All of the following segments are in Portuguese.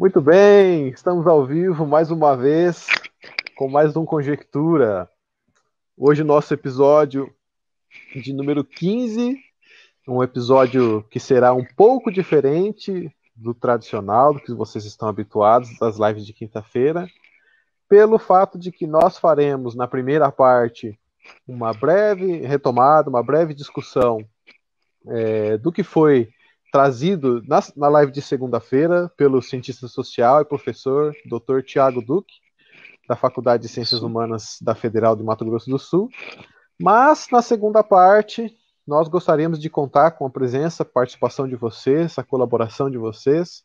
Muito bem, estamos ao vivo mais uma vez com mais um Conjectura. Hoje, nosso episódio de número 15, um episódio que será um pouco diferente do tradicional, do que vocês estão habituados, das lives de quinta-feira, pelo fato de que nós faremos na primeira parte uma breve retomada, uma breve discussão é, do que foi trazido na, na live de segunda-feira pelo cientista social e professor Dr. Tiago Duque, da Faculdade de Ciências Humanas da Federal de Mato Grosso do Sul. Mas na segunda parte, nós gostaríamos de contar com a presença, participação de vocês, a colaboração de vocês,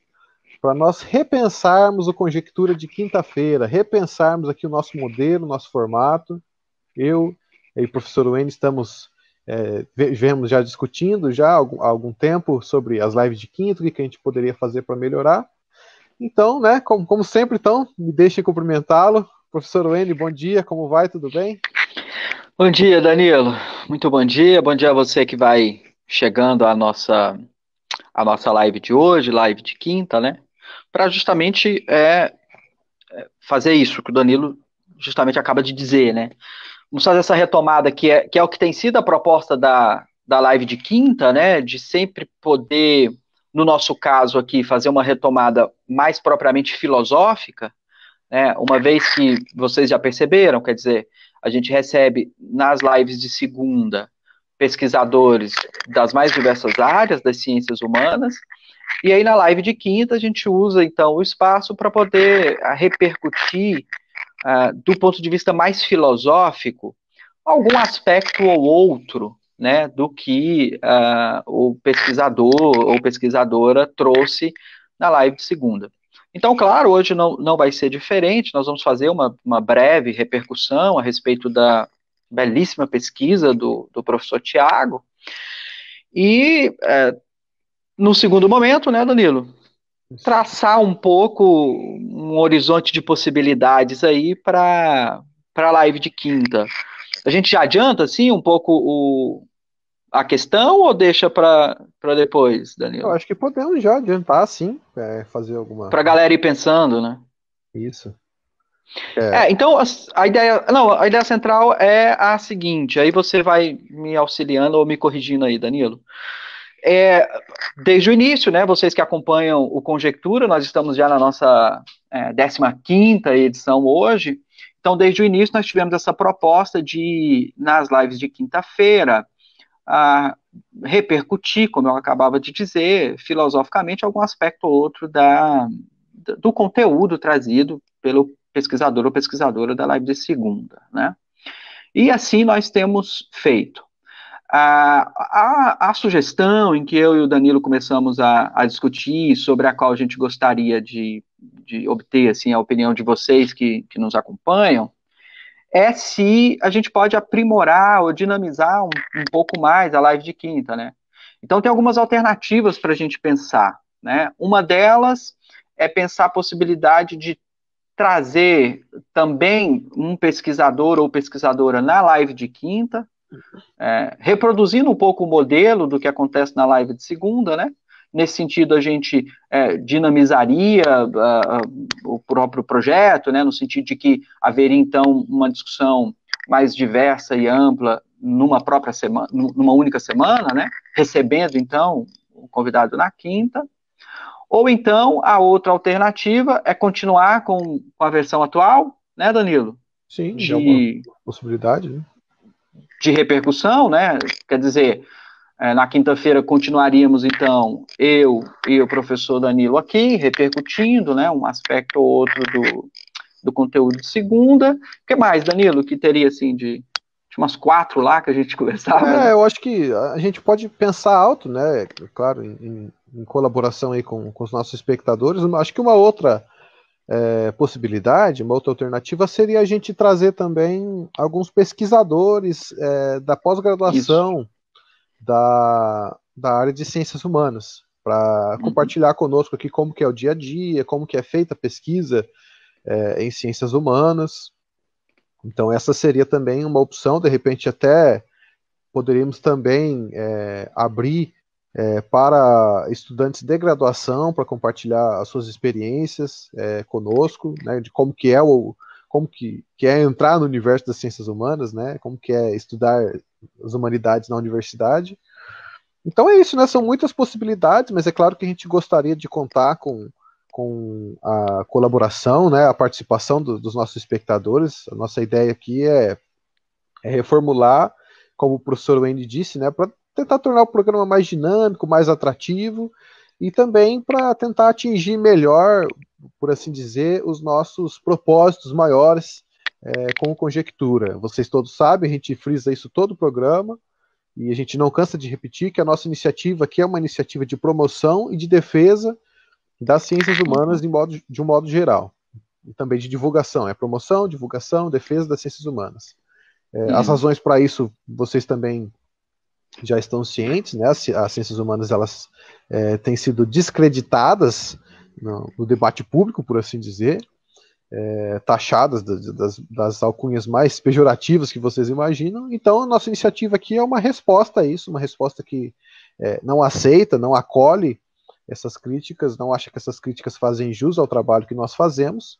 para nós repensarmos o conjectura de quinta-feira, repensarmos aqui o nosso modelo, o nosso formato. Eu e o professor Wendy estamos é, vemos já discutindo já há algum, há algum tempo sobre as lives de quinto, o que a gente poderia fazer para melhorar. Então, né, como, como sempre, então, me deixem cumprimentá-lo. Professor Wendy, bom dia, como vai? Tudo bem? Bom dia, Danilo. Muito bom dia. Bom dia a você que vai chegando à nossa, à nossa live de hoje, live de quinta, né? Para justamente é, é, fazer isso que o Danilo justamente acaba de dizer, né? vamos fazer essa retomada que é, que é o que tem sido a proposta da, da live de quinta, né? De sempre poder, no nosso caso aqui, fazer uma retomada mais propriamente filosófica, né? Uma vez que vocês já perceberam, quer dizer, a gente recebe nas lives de segunda pesquisadores das mais diversas áreas das ciências humanas. E aí na live de quinta a gente usa então o espaço para poder repercutir ah, do ponto de vista mais filosófico, algum aspecto ou outro né, do que ah, o pesquisador ou pesquisadora trouxe na live de segunda. Então, claro, hoje não, não vai ser diferente, nós vamos fazer uma, uma breve repercussão a respeito da belíssima pesquisa do, do professor Tiago. E, é, no segundo momento, né, Danilo, traçar um pouco um horizonte de possibilidades aí para a live de quinta. A gente já adianta, assim, um pouco o, a questão ou deixa para depois, Danilo? Eu acho que podemos já adiantar, sim, é, fazer alguma... Para a galera ir pensando, né? Isso. É. É, então, a, a, ideia... Não, a ideia central é a seguinte, aí você vai me auxiliando ou me corrigindo aí, Danilo. É, desde o início, né, vocês que acompanham o Conjectura, nós estamos já na nossa é, 15ª edição hoje, então desde o início nós tivemos essa proposta de, nas lives de quinta-feira, repercutir, como eu acabava de dizer, filosoficamente algum aspecto ou outro da, do conteúdo trazido pelo pesquisador ou pesquisadora da live de segunda, né? E assim nós temos feito. A, a, a, sugestão em que eu e o Danilo começamos a, a discutir, sobre a qual a gente gostaria de, de obter assim, a opinião de vocês que, que nos acompanham, é se a gente pode aprimorar ou dinamizar um, um pouco mais a live de quinta, né? Então, tem algumas alternativas para a gente pensar, né? Uma delas é pensar a possibilidade de trazer também um pesquisador ou pesquisadora na live de quinta, é, reproduzindo um pouco o modelo do que acontece na live de segunda, né? Nesse sentido, a gente é, dinamizaria ah, ah, o próprio projeto, né? No sentido de que haveria, então, uma discussão mais diversa e ampla numa própria semana, numa única semana, né? Recebendo, então, o convidado na quinta. Ou então, a outra alternativa é continuar com, com a versão atual, né, Danilo? Sim, de... é uma possibilidade, né? de repercussão, né? Quer dizer, é, na quinta-feira continuaríamos, então, eu e o professor Danilo aqui, repercutindo, né, um aspecto ou outro do, do conteúdo de segunda. O que mais, Danilo, que teria, assim, de, de umas quatro lá que a gente conversava? É, eu acho que a gente pode pensar alto, né, claro, em, em colaboração aí com, com os nossos espectadores. Acho que uma outra é, possibilidade, uma outra alternativa seria a gente trazer também alguns pesquisadores é, da pós-graduação da, da área de ciências humanas para uhum. compartilhar conosco aqui como que é o dia a dia, como que é feita a pesquisa é, em ciências humanas. Então essa seria também uma opção, de repente até poderíamos também é, abrir é, para estudantes de graduação, para compartilhar as suas experiências é, conosco, né, de como que é o como que, que é entrar no universo das ciências humanas, né, como que é estudar as humanidades na universidade. Então é isso, né, são muitas possibilidades, mas é claro que a gente gostaria de contar com, com a colaboração, né, a participação do, dos nossos espectadores. A nossa ideia aqui é, é reformular, como o professor Wendy disse, né, para tentar tornar o programa mais dinâmico, mais atrativo e também para tentar atingir melhor, por assim dizer, os nossos propósitos maiores é, com conjectura. Vocês todos sabem, a gente frisa isso todo o programa e a gente não cansa de repetir que a nossa iniciativa aqui é uma iniciativa de promoção e de defesa das ciências humanas de, modo, de um modo geral e também de divulgação. É promoção, divulgação, defesa das ciências humanas. É, uhum. As razões para isso vocês também já estão cientes, né? As, as ciências humanas elas é, têm sido descreditadas no, no, debate público, por assim dizer, é, taxadas das, das, das, alcunhas mais pejorativas que vocês imaginam. Então, a nossa iniciativa aqui é uma resposta a isso, uma resposta que é, não aceita, não acolhe essas críticas, não acha que essas críticas fazem jus ao trabalho que nós fazemos.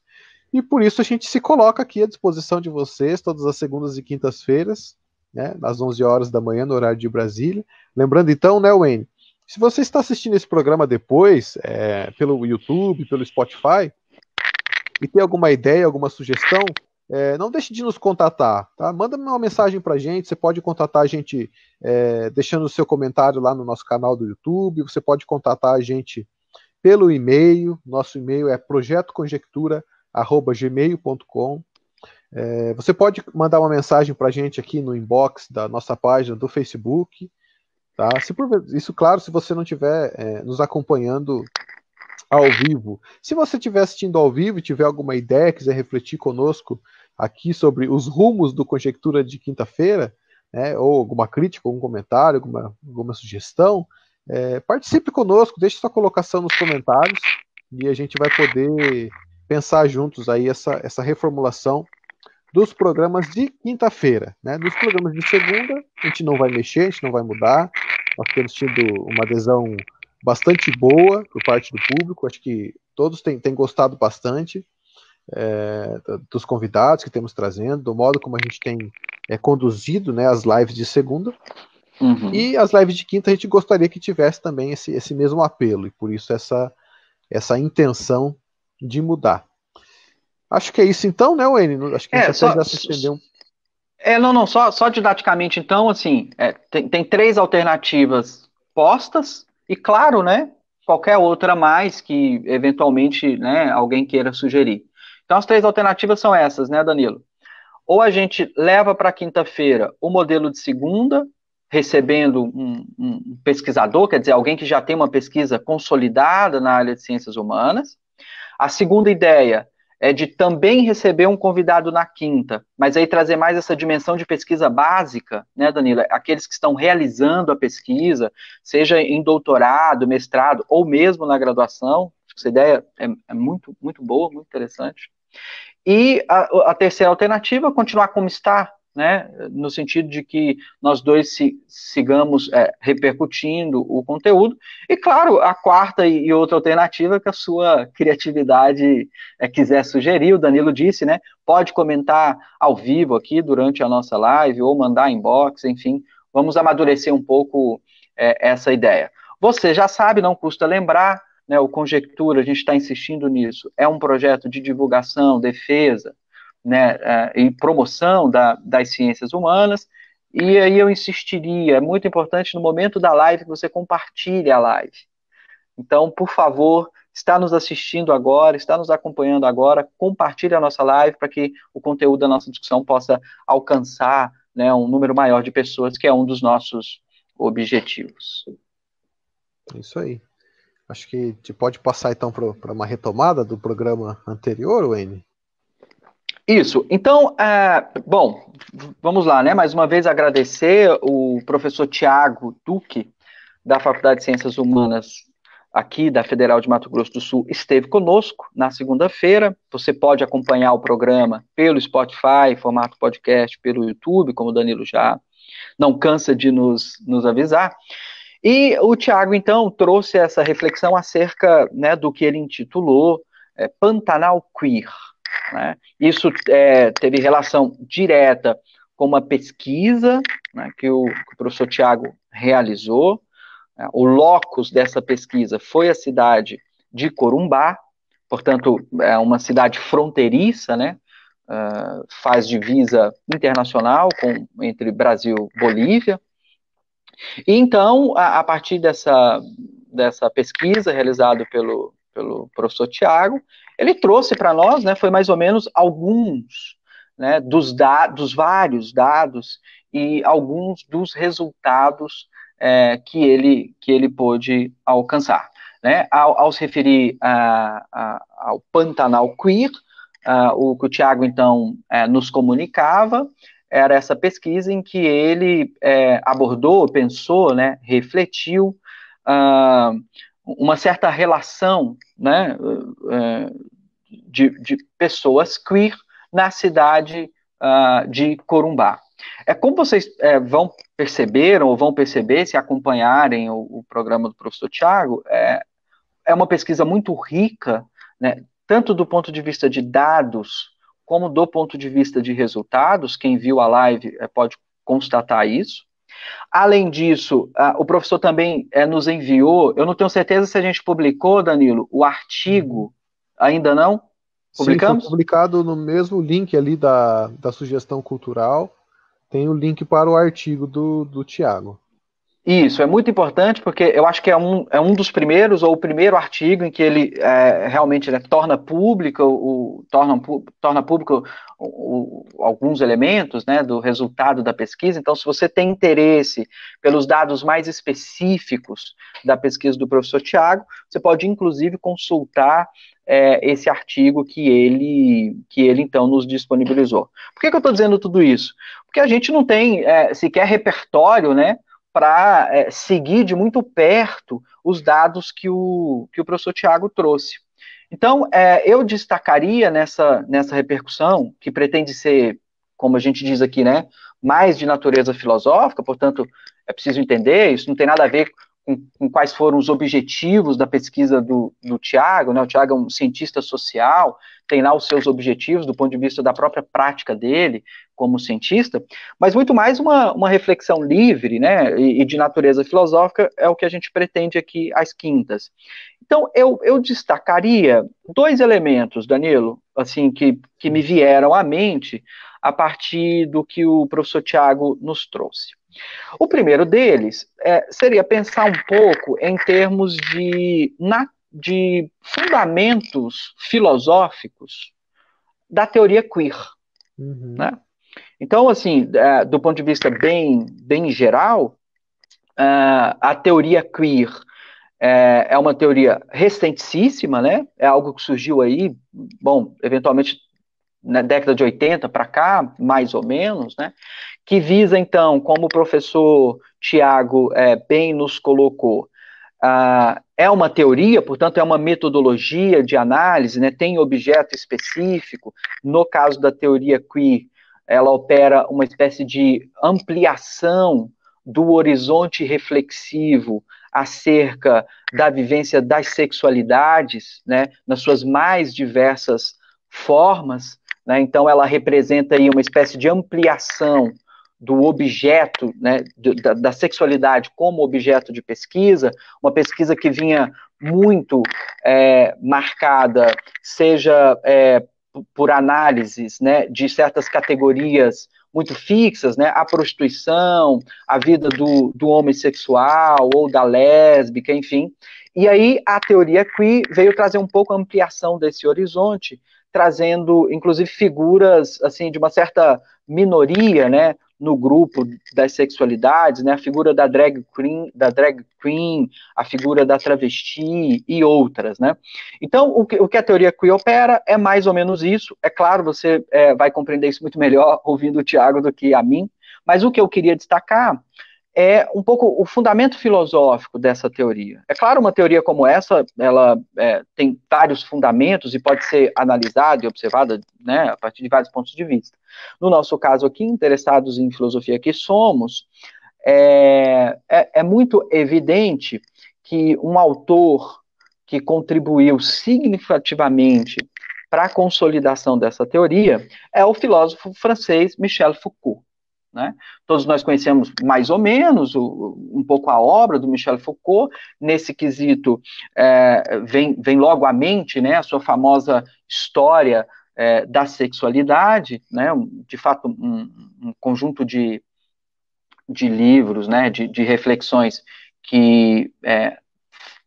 E por isso a gente se coloca aqui à disposição de vocês todas as segundas e quintas-feiras né, às 11 horas da manhã, no horário de Brasília. Lembrando então, né, Wayne, se você está assistindo esse programa depois, é, pelo YouTube, pelo Spotify, e tem alguma ideia, alguma sugestão, é, não deixe de nos contatar, tá? Manda uma mensagem para gente, você pode contatar a gente é, deixando o seu comentário lá no nosso canal do YouTube, você pode contatar a gente pelo e-mail, nosso e-mail é projetoconjectura.gmail.com é, você pode mandar uma mensagem para a gente aqui no inbox da nossa página do Facebook. Tá? Por, isso, claro, se você não estiver é, nos acompanhando ao vivo. Se você estiver assistindo ao vivo e tiver alguma ideia, quiser refletir conosco aqui sobre os rumos do Conjectura de quinta-feira, né, ou alguma crítica, algum comentário, alguma, alguma sugestão, é, participe conosco, deixe sua colocação nos comentários e a gente vai poder pensar juntos aí essa, essa reformulação dos programas de quinta-feira. Né? Dos programas de segunda, a gente não vai mexer, a gente não vai mudar. Nós temos tido uma adesão bastante boa por parte do público, acho que todos têm, têm gostado bastante é, dos convidados que temos trazendo, do modo como a gente tem é, conduzido né, as lives de segunda. Uhum. E as lives de quinta a gente gostaria que tivesse também esse, esse mesmo apelo, e por isso essa, essa intenção de mudar. Acho que é isso então, né, Wayne? Acho que é, a gente é, só, já se um. É, não, não, só, só didaticamente, então, assim, é, tem, tem três alternativas postas, e claro, né, qualquer outra mais que eventualmente né, alguém queira sugerir. Então, as três alternativas são essas, né, Danilo? Ou a gente leva para quinta-feira o modelo de segunda, recebendo um, um, pesquisador, quer dizer, alguém que já tem uma pesquisa consolidada na área de ciências humanas. A segunda ideia é de também receber um convidado na quinta, mas aí trazer mais essa dimensão de pesquisa básica, né, Danila? É aqueles que estão realizando a pesquisa, seja em doutorado, mestrado ou mesmo na graduação, essa ideia é, é muito, muito boa, muito interessante. E a, a terceira alternativa, continuar como está, né, no sentido de que nós dois sigamos é, repercutindo o conteúdo. E, claro, a quarta e, e outra alternativa que a sua criatividade é, quiser sugerir, o Danilo disse, né, pode comentar ao vivo aqui durante a nossa live ou mandar inbox, enfim, vamos amadurecer um pouco é, essa ideia. Você já sabe, não custa lembrar, né, o Conjectura, a gente está insistindo nisso, é um projeto de divulgação, defesa, né, é, em promoção da, das ciências humanas. E aí eu insistiria, é muito importante no momento da live que você compartilhe a live. Então, por favor, está nos assistindo agora, está nos acompanhando agora, compartilhe a nossa live para que o conteúdo da nossa discussão possa alcançar né, um número maior de pessoas, que é um dos nossos objetivos. É isso aí. Acho que te pode passar então para uma retomada do programa anterior, Wayne. Isso. Então, é, bom, vamos lá, né? Mais uma vez agradecer o professor Tiago Duque, da Faculdade de Ciências Humanas aqui da Federal de Mato Grosso do Sul, esteve conosco na segunda-feira. Você pode acompanhar o programa pelo Spotify, formato podcast, pelo YouTube, como o Danilo já não cansa de nos, nos avisar. E o Tiago, então, trouxe essa reflexão acerca né, do que ele intitulou é, Pantanal Queer né? Isso é, teve relação direta com uma pesquisa né, que, o, que, o, professor Tiago realizou. Né? O locus dessa pesquisa foi a cidade de Corumbá, portanto, é uma cidade fronteiriça, né? Uh, faz divisa internacional com, entre Brasil e Bolívia. E então, a, a partir dessa, dessa pesquisa realizada pelo, pelo professor Tiago, ele trouxe para nós, né, foi mais ou menos alguns né, dos, dos vários dados e alguns dos resultados é, que, ele, que ele pôde alcançar. Né? Ao, ao se referir a, a, ao Pantanal Queer, a, o que o Tiago, então, é, nos comunicava, era essa pesquisa em que ele é, abordou, pensou, né, refletiu uh, uma certa relação né, eh, eh, de, de pessoas queer na cidade uh, de Corumbá. É como vocês é, vão perceber, ou vão perceber, se acompanharem o, o programa do professor Tiago, é, é uma pesquisa muito rica, né, tanto do ponto de vista de dados, como do ponto de vista de resultados. Quem viu a live é, pode constatar isso. Além disso, a, o professor também é, nos enviou, eu não tenho certeza se a gente publicou, Danilo, o artigo, ainda não? Publicamos? Sim, publicado no mesmo link ali da, da sugestão cultural, tem o link para o artigo do, do Tiago. Isso, é muito importante porque eu acho que é um, é um dos primeiros, ou o primeiro artigo em que ele é, realmente né, torna público, o, torna, torna público o, o, alguns elementos né, do resultado da pesquisa. Então, se você tem interesse pelos dados mais específicos da pesquisa do professor Tiago, você pode inclusive consultar é, esse artigo que ele, que ele então nos disponibilizou. Por que, que eu estou dizendo tudo isso? Porque a gente não tem é, sequer repertório, né? para é, seguir de muito perto os dados que o, que o professor Tiago trouxe. Então, é, eu destacaria nessa, nessa repercussão, que pretende ser, como a gente diz aqui, né, mais de natureza filosófica, portanto, é preciso entender, isso não tem nada a ver com, com, quais foram os objetivos da pesquisa do, do Tiago, né? O Tiago é um cientista social, tem lá os seus objetivos do ponto de vista da própria prática dele como cientista, mas muito mais uma, uma reflexão livre, né? E, e de natureza filosófica é o que a gente pretende aqui às quintas. Então, eu, eu destacaria dois elementos, Danilo, assim, que, que me vieram à mente a partir do que o professor Tiago nos trouxe. O primeiro deles é, seria pensar um pouco em termos de, na, de fundamentos filosóficos da teoria queer. Uhum. Né? Então, assim, é, do ponto de vista bem, bem geral, é, a teoria queer é, é uma teoria recentíssima, né? É algo que surgiu aí, bom, eventualmente na década de 80 para cá, mais ou menos, né? que visa, então, como o professor Tiago é, bem nos colocou, ah, é uma teoria, portanto, é uma metodologia de análise, né, tem objeto específico. No caso da teoria queer, ela opera uma espécie de ampliação do horizonte reflexivo acerca da vivência das sexualidades, né, nas suas mais diversas formas. Né, então, ela representa aí uma espécie de ampliação do objeto, né, da, da, sexualidade como objeto de pesquisa, uma pesquisa que vinha muito é, marcada, seja é, por análises né, de certas categorias muito fixas, né, a prostituição, a vida do, do homem sexual ou da lésbica, enfim. E aí a teoria queer veio trazer um pouco a ampliação desse horizonte, trazendo, inclusive, figuras assim de uma certa minoria, né, no grupo das sexualidades, né, a figura da drag queen, da drag queen, a figura da travesti e outras, né. Então, o que, o que a teoria queer opera é mais ou menos isso. É claro, você é, vai compreender isso muito melhor ouvindo o Tiago do que a mim. Mas o que eu queria destacar é um pouco o fundamento filosófico dessa teoria. É claro, uma teoria como essa, ela é, tem vários fundamentos e pode ser analisada e observada né, a partir de vários pontos de vista. No nosso caso aqui, interessados em filosofia que somos, é, é, é muito evidente que um autor que contribuiu significativamente para a consolidação dessa teoria é o filósofo francês Michel Foucault. Né? Todos nós conhecemos mais ou menos o, um pouco a obra do Michel Foucault. Nesse quesito, é, vem, vem logo à mente né, a sua famosa história é, da sexualidade, né, de fato, um, um conjunto de, de livros, né, de, de reflexões que é,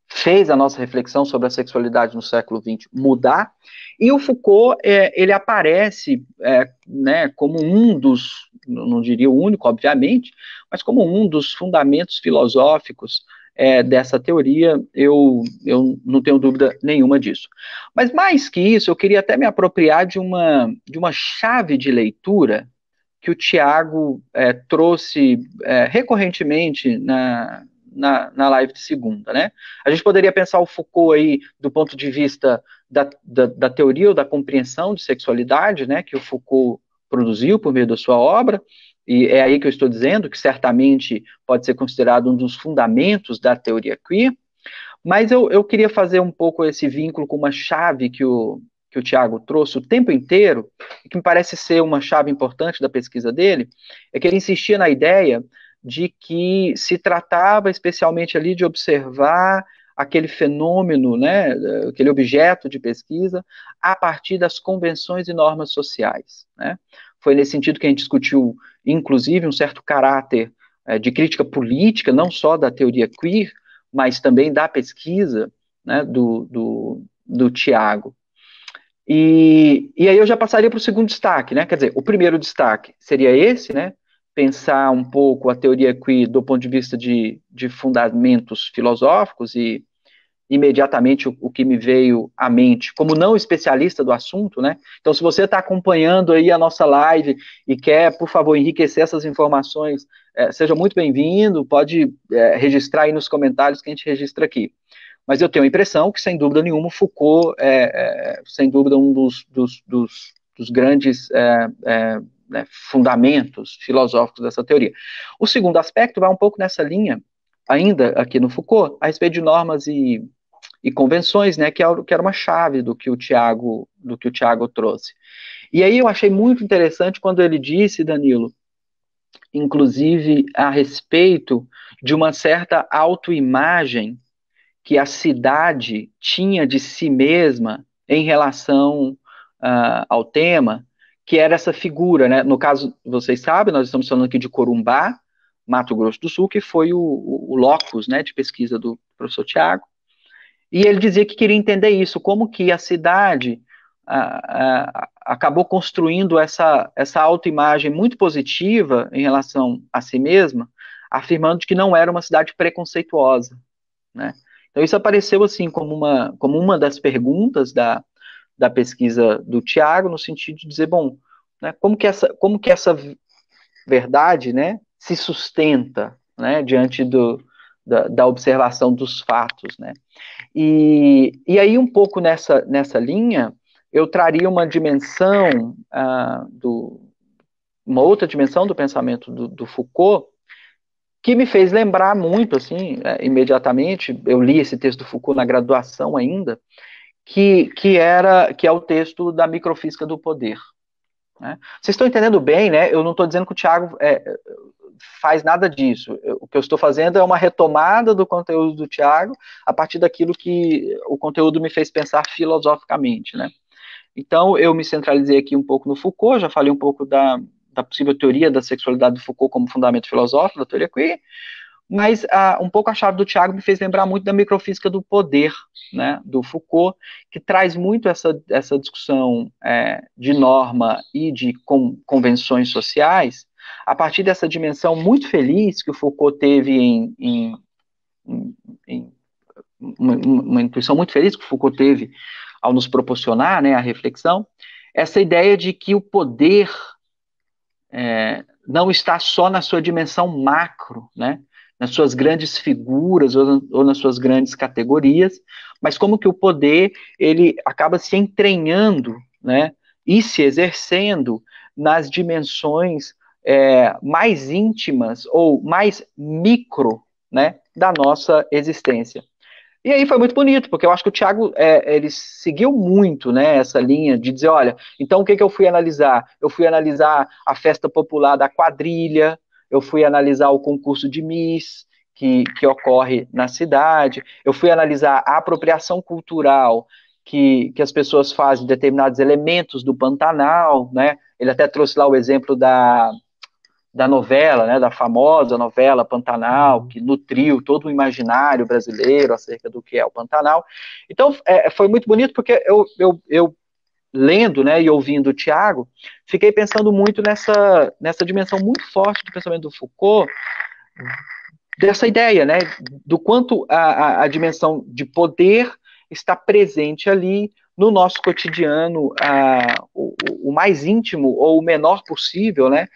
fez a nossa reflexão sobre a sexualidade no século XX mudar. E o Foucault, é, ele aparece é, né, como um dos não diria o único, obviamente, mas como um dos fundamentos filosóficos é, dessa teoria, eu, eu não tenho dúvida nenhuma disso. Mas mais que isso, eu queria até me apropriar de uma, de uma chave de leitura que o Tiago é, trouxe é, recorrentemente na, na, na, live de segunda, né? A gente poderia pensar o Foucault aí do ponto de vista da, da, da teoria ou da compreensão de sexualidade, né? Que o Foucault produziu por meio da sua obra, e é aí que eu estou dizendo que certamente pode ser considerado um dos fundamentos da teoria queer, mas eu, eu queria fazer um pouco esse vínculo com uma chave que o, que o Tiago trouxe o tempo inteiro, e que me parece ser uma chave importante da pesquisa dele, é que ele insistia na ideia de que se tratava especialmente ali de observar aquele fenômeno, né, eh, aquele objeto de pesquisa, a partir das convenções e normas sociais. Né? Foi nesse sentido que a gente discutiu, inclusive, um certo caráter é, de crítica política, não só da teoria queer, mas também da pesquisa né, do, do, do Tiago. E, e aí eu já passaria para o segundo destaque, né? Quer dizer, o primeiro destaque seria esse, né? pensar um pouco a teoria queer do ponto de vista de, de fundamentos filosóficos e, imediatamente o, o, que me veio à mente, como não especialista do assunto, né? Então, se você está acompanhando aí a nossa live e quer, por favor, enriquecer essas informações, é, seja muito bem-vindo, pode é, registrar aí nos comentários que a gente registra aqui. Mas eu tenho a impressão que, sem dúvida nenhuma, Foucault é, é sem dúvida, um dos, dos, dos, dos grandes é, é, né, fundamentos filosóficos dessa teoria. O segundo aspecto vai um pouco nessa linha, ainda aqui no Foucault, a respeito de normas e e convenções, né, que, é que era uma chave do que o Tiago do que o Tiago trouxe. E aí eu achei muito interessante quando ele disse, Danilo, inclusive a respeito de uma certa autoimagem que a cidade tinha de si mesma em relação uh, ao tema, que era essa figura, né? No caso, vocês sabem, nós estamos falando aqui de Corumbá, Mato Grosso do Sul, que foi o, o, o locus né, de pesquisa do professor Tiago. E ele dizia que queria entender isso, como que a cidade a, a, acabou construindo essa, essa autoimagem muito positiva em relação a si mesma, afirmando que não era uma cidade preconceituosa, né? Então isso apareceu assim como uma, como uma das perguntas da, da pesquisa do Tiago, no sentido de dizer, bom, né, como, que essa, como que essa verdade né, se sustenta né, diante do, da, da, observação dos fatos, né? E, e aí um pouco nessa, nessa linha, eu traria uma dimensão uh, do uma outra dimensão do pensamento do, do, Foucault que me fez lembrar muito, assim, é, imediatamente. Eu li esse texto do Foucault na graduação ainda, que, que era que é o texto da microfísica do poder. Né? Vocês estão entendendo bem, né? Eu não estou dizendo que o Tiago é, faz nada disso. Eu, o que eu estou fazendo é uma retomada do conteúdo do Tiago a partir daquilo que o conteúdo me fez pensar filosoficamente, né? Então, eu me centralizei aqui um pouco no Foucault, já falei um pouco da, da possível teoria da sexualidade do Foucault como fundamento filosófico da teoria queer, mas ah, um pouco a chave do Tiago me fez lembrar muito da microfísica do poder, né, do Foucault, que traz muito essa, essa discussão é, de norma e de com, convenções sociais a partir dessa dimensão muito feliz que o Foucault teve em, em, em uma, uma, intuição muito feliz que o Foucault teve ao nos proporcionar né, a reflexão, essa ideia de que o poder é, não está só na sua dimensão macro, né, nas suas grandes figuras ou, ou nas suas grandes categorias, mas como que o poder ele acaba se entranhando né, e se exercendo nas dimensões é, mais íntimas ou mais micro, né, da nossa existência. E aí foi muito bonito, porque eu acho que o Tiago é, ele seguiu muito, né, essa linha de dizer, olha, então o que, que eu fui analisar? Eu fui analisar a festa popular da quadrilha, eu fui analisar o concurso de Miss, que, que ocorre na cidade, eu fui analisar a apropriação cultural que, que as pessoas fazem de determinados elementos do Pantanal, né, ele até trouxe lá o exemplo da, da novela, né, da famosa novela Pantanal, uhum. que nutriu todo o imaginário brasileiro acerca do que é o Pantanal. Então, é, foi muito bonito, porque eu, eu, eu lendo né, e ouvindo o Tiago, fiquei pensando muito nessa, nessa dimensão muito forte do pensamento do Foucault, dessa ideia né, do quanto a, a, a dimensão de poder está presente ali no nosso cotidiano, a, o, o, mais íntimo ou o menor possível, né,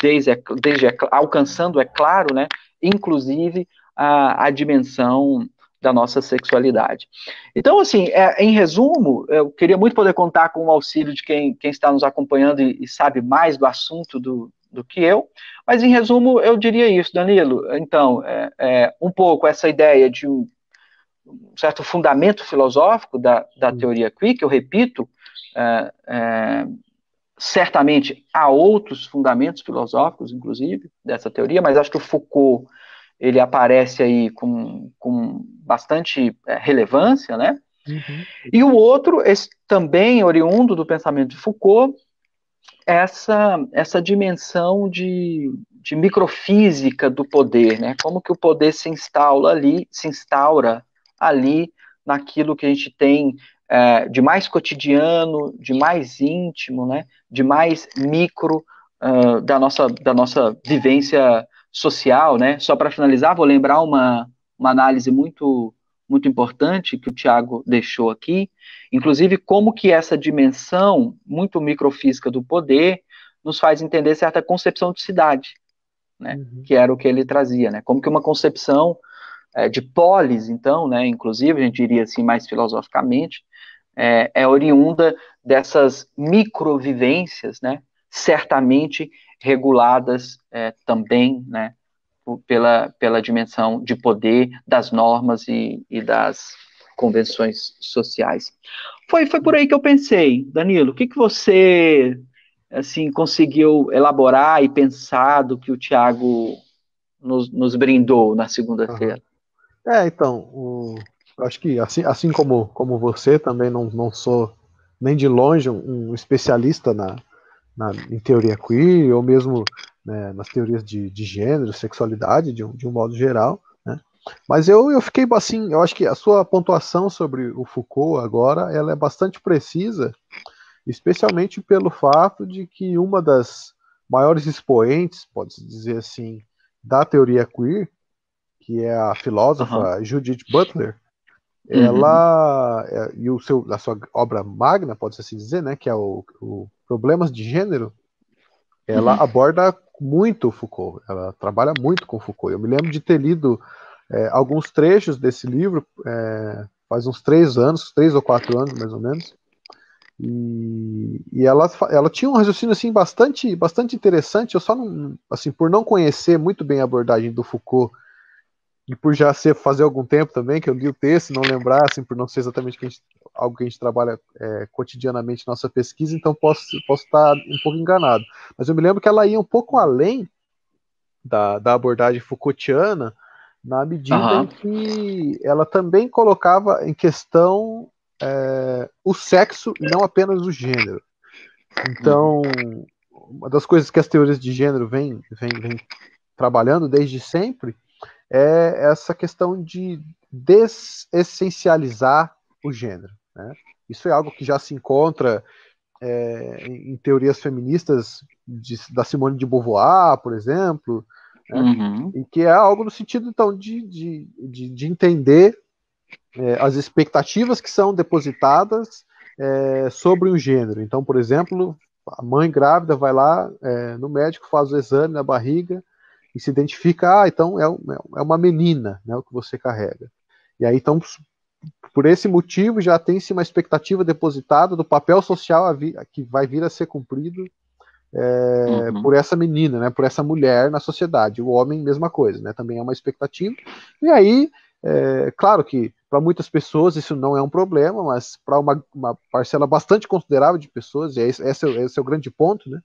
desde, desde alcançando, é claro, né, inclusive a, a dimensão da nossa sexualidade. Então, assim, é, em resumo, eu queria muito poder contar com o auxílio de quem, quem está nos acompanhando e, e, sabe mais do assunto do, do que eu, mas em resumo, eu diria isso, Danilo. Então, é, é um pouco essa ideia de um, um certo fundamento filosófico da, da teoria que eu repito, é, é certamente há outros fundamentos filosóficos, inclusive, dessa teoria, mas acho que o Foucault ele aparece aí com, com bastante é, relevância, né? Uhum. E o outro, esse, também oriundo do pensamento de Foucault, essa, essa dimensão de, de microfísica do poder, né? Como que o poder se instala ali, se instaura ali naquilo que a gente tem é, de mais cotidiano, de mais íntimo, né, de mais micro uh, da, nossa, da nossa vivência social, né? Só para finalizar, vou lembrar uma, uma análise muito muito importante que o Tiago deixou aqui, inclusive como que essa dimensão muito microfísica do poder nos faz entender certa concepção de cidade, né? Uhum. Que era o que ele trazia, né? Como que uma concepção é, de polis, então, né? Inclusive a gente diria assim mais filosoficamente, é, é oriunda dessas microvivências, né, certamente reguladas é, também, né, pela, pela dimensão de poder das normas e, e das convenções sociais. Foi, foi por aí que eu pensei, Danilo. O que, que você assim conseguiu elaborar e pensar do que o Tiago nos, nos brindou na segunda-feira? É, então, o, acho que, assim, assim como, como você, também não, não sou nem de longe um, um especialista na, na, em teoria queer, ou mesmo né, nas teorias de, de gênero, sexualidade, de um, de um modo geral. Né? Mas eu, eu fiquei assim, eu acho que a sua pontuação sobre o Foucault agora, ela é bastante precisa, especialmente pelo fato de que uma das maiores expoentes, pode-se dizer assim, da teoria queer, que é a filósofa uhum. Judith Butler, Uhum. ela uhum. e o seu, a sua obra magna, pode-se assim dizer, né, que é o, o Problemas de Gênero, ela uhum. aborda muito Foucault, ela trabalha muito com Foucault. Eu me lembro de ter lido é, alguns trechos desse livro é, faz uns três anos, três ou quatro anos mais ou menos, e, e ela, ela tinha um raciocínio assim bastante, bastante interessante. Eu só não, assim, por não conhecer muito bem a abordagem do Foucault e por já ser fazer algum tempo também, que eu li o texto, não lembrar, assim, por não ser exatamente que gente, algo que a gente trabalha é, cotidianamente na nossa pesquisa, então posso, posso estar um pouco enganado. Mas eu me lembro que ela ia um pouco além da, da abordagem Foucaultiana, na medida uhum. em que ela também colocava em questão é, o sexo e não apenas o gênero. Então, uma das coisas que as teorias de gênero vem trabalhando desde sempre é essa questão de desessencializar o gênero. Né? Isso é algo que já se encontra é, em teorias feministas de, da Simone de Beauvoir, por exemplo, né? uhum. e que é algo no sentido então de, de, de, de entender é, as expectativas que são depositadas é, sobre o gênero. Então, por exemplo, a mãe grávida vai lá é, no médico, faz o exame na barriga e se identifica, ah, então é, é uma menina né, o que você carrega. E aí, então, por esse motivo, já tem-se uma expectativa depositada do papel social que vai vir a ser cumprido é, uhum. por essa menina, né, por essa mulher na sociedade. O homem, mesma coisa, né, também é uma expectativa. E aí, é, claro que para muitas pessoas isso não é um problema, mas para uma, uma, parcela bastante considerável de pessoas, e é esse, esse, é, esse é o grande ponto, né,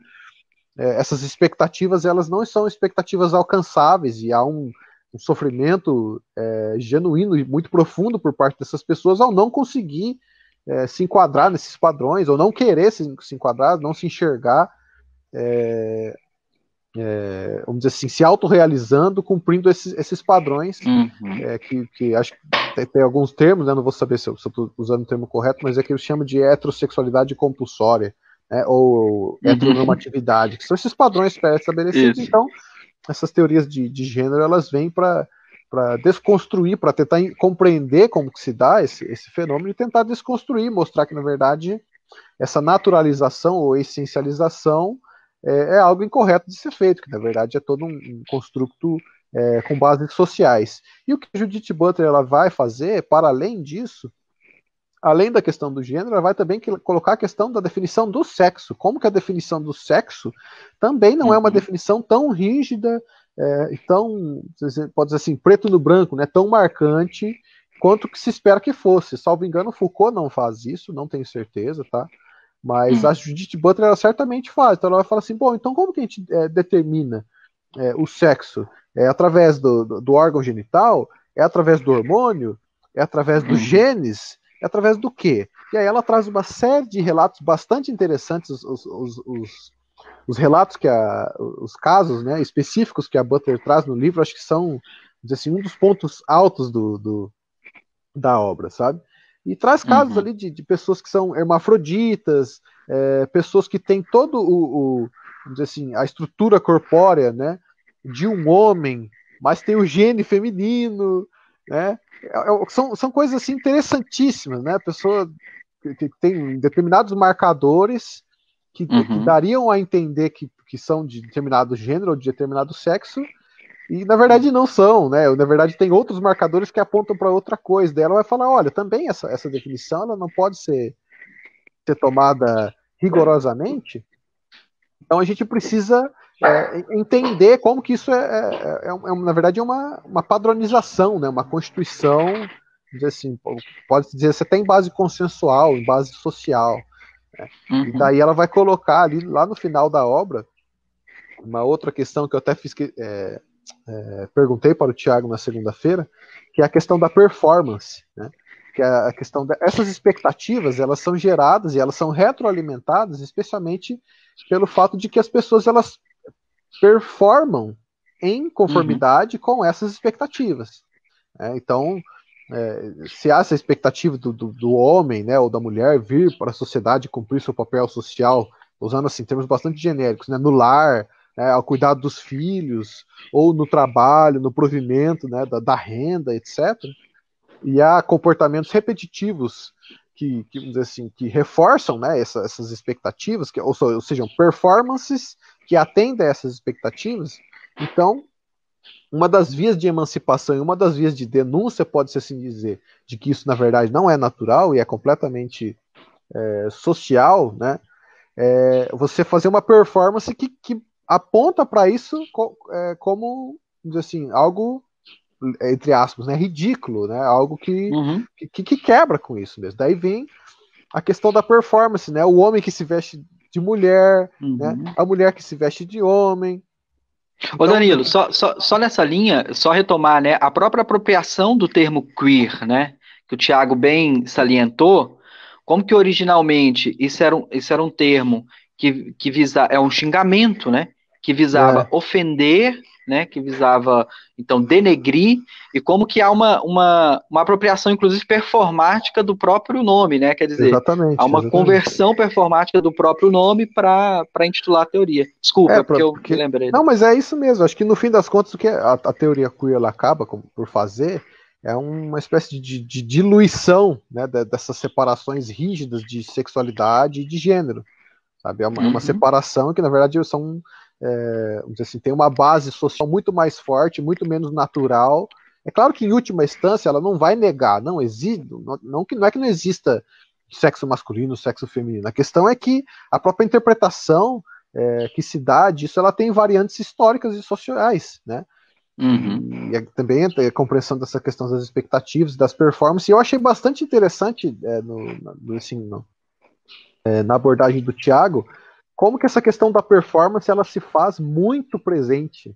é, essas expectativas elas não são expectativas alcançáveis e há um, um sofrimento é, genuíno e muito profundo por parte dessas pessoas ao não conseguir é, se enquadrar nesses padrões ou não querer se, se enquadrar, não se enxergar, é, é vamos dizer assim, se autorrealizando, cumprindo esses, esses padrões uhum. É, que, que, acho que tem, tem alguns termos, né, não vou saber se eu estou usando o termo correto, mas é que eu chamo de heterossexualidade compulsória né, ou uhum. heteronormatividade, que são esses padrões pré-estabelecidos. Então, essas teorias de, de gênero, elas vêm para para desconstruir, para tentar compreender como que se dá esse, esse fenômeno e tentar desconstruir, mostrar que, na verdade, essa naturalização ou essencialização é, é algo incorreto de ser feito, que, na verdade, é todo um, um construto é, com bases sociais. E o que Judith Butler ela vai fazer, para além disso, além da questão do gênero, ela vai também colocar a questão da definição do sexo. Como que a definição do sexo também não uhum. é uma uhum. definição tão rígida é, tão, pode dizer assim, preto no branco, né, tão marcante quanto que se espera que fosse. Salvo engano, Foucault não faz isso, não tenho certeza, tá? Mas uhum. a Judith Butler ela certamente faz. Então ela vai falar assim, bom, então como que a gente é, determina é, o sexo? É através do, do, do órgão genital? É através do hormônio? É através dos uhum. genes? através do quê? E aí ela traz uma série de relatos bastante interessantes, os, os, os, os relatos que a, os casos né, específicos que a Butler traz no livro, acho que são assim, um dos pontos altos do, do da obra, sabe? E traz uhum. casos uhum. ali de, de, pessoas que são hermafroditas, é, pessoas que têm todo o, o dizer assim, a estrutura corpórea, né, de um homem, mas tem o gene feminino, né? É, é, são, são coisas assim, interessantíssimas, né? A pessoa que, que tem determinados marcadores que, uhum. que, dariam a entender que, que são de determinado gênero ou de determinado sexo, e na verdade não são, né? Na verdade tem outros marcadores que apontam para outra coisa. Daí ela vai falar, olha, também essa, essa definição ela não pode ser, ser tomada rigorosamente. Então a gente precisa é, entender como que isso é é, é, é, é, na verdade, é uma, uma padronização, né? uma constituição, dizer assim, pode dizer, você tem base consensual, em base social. Né? Uhum. E daí ela vai colocar ali, lá no final da obra, uma outra questão que eu até fiz que, é, perguntei para o Tiago na segunda-feira, que é a questão da performance, né? que a questão dessas de, expectativas elas são geradas e elas são retroalimentadas especialmente pelo fato de que as pessoas elas performam em uhum. conformidade uhum. com essas expectativas. É, então, é, se há essa expectativa do, do, do, homem né, ou da mulher vir para a sociedade cumprir seu papel social, usando assim termos bastante genéricos, né, no lar, né, ao cuidado dos filhos, ou no trabalho, no provimento né, da, da renda, etc. E há comportamentos repetitivos que, que, assim, que reforçam né, essa, essas expectativas, que, ou, ou sejam performances que atenda a essas expectativas, então uma das vias de emancipação e uma das vias de denúncia, pode-se assim dizer, de que isso na verdade não é natural e é completamente é, social, né? É, você fazer uma performance que, que aponta para isso co, é, como, assim, algo entre aspas, né, ridículo, né, algo que, uhum. que, que quebra com isso mesmo. Daí vem a questão da performance, né? O homem que se veste de mulher, né? uhum. né? a mulher que se veste de homem. Então, Ô Danilo, só, só, só nessa linha, só retomar, né? A própria apropriação do termo queer, né? Que o Tiago bem salientou, como que originalmente isso era um, isso era um termo que, que visa, é um xingamento, né? Que visava é. ofender né, que visava então denegrir e como que há uma, uma, uma apropriação inclusive performática do próprio nome, né, quer dizer, exatamente, há uma exatamente. conversão performática do próprio nome para intitular a teoria. Desculpa, é, é porque eu porque... lembrei. Não, mas é isso mesmo, acho que no fim das contas o que é, a, a teoria queer ela acaba por fazer é uma espécie de, de diluição né, dessas separações rígidas de sexualidade e de gênero, sabe, é uma, é uhum. uma separação que na verdade são é, assim, tem uma base social muito mais forte, muito menos natural. É claro que, em última instância, ela não vai negar, não existe, não, não, não é que não exista sexo masculino, sexo feminino. A questão é que a própria interpretação é, que se dá disso, ela tem variantes históricas e sociais, né? Uhum. E é, também é, a compreensão dessa questão das expectativas, das performances. Eu achei bastante interessante é, no, no, assim, no, é, na abordagem do Tiago como que essa questão da performance ela se faz muito presente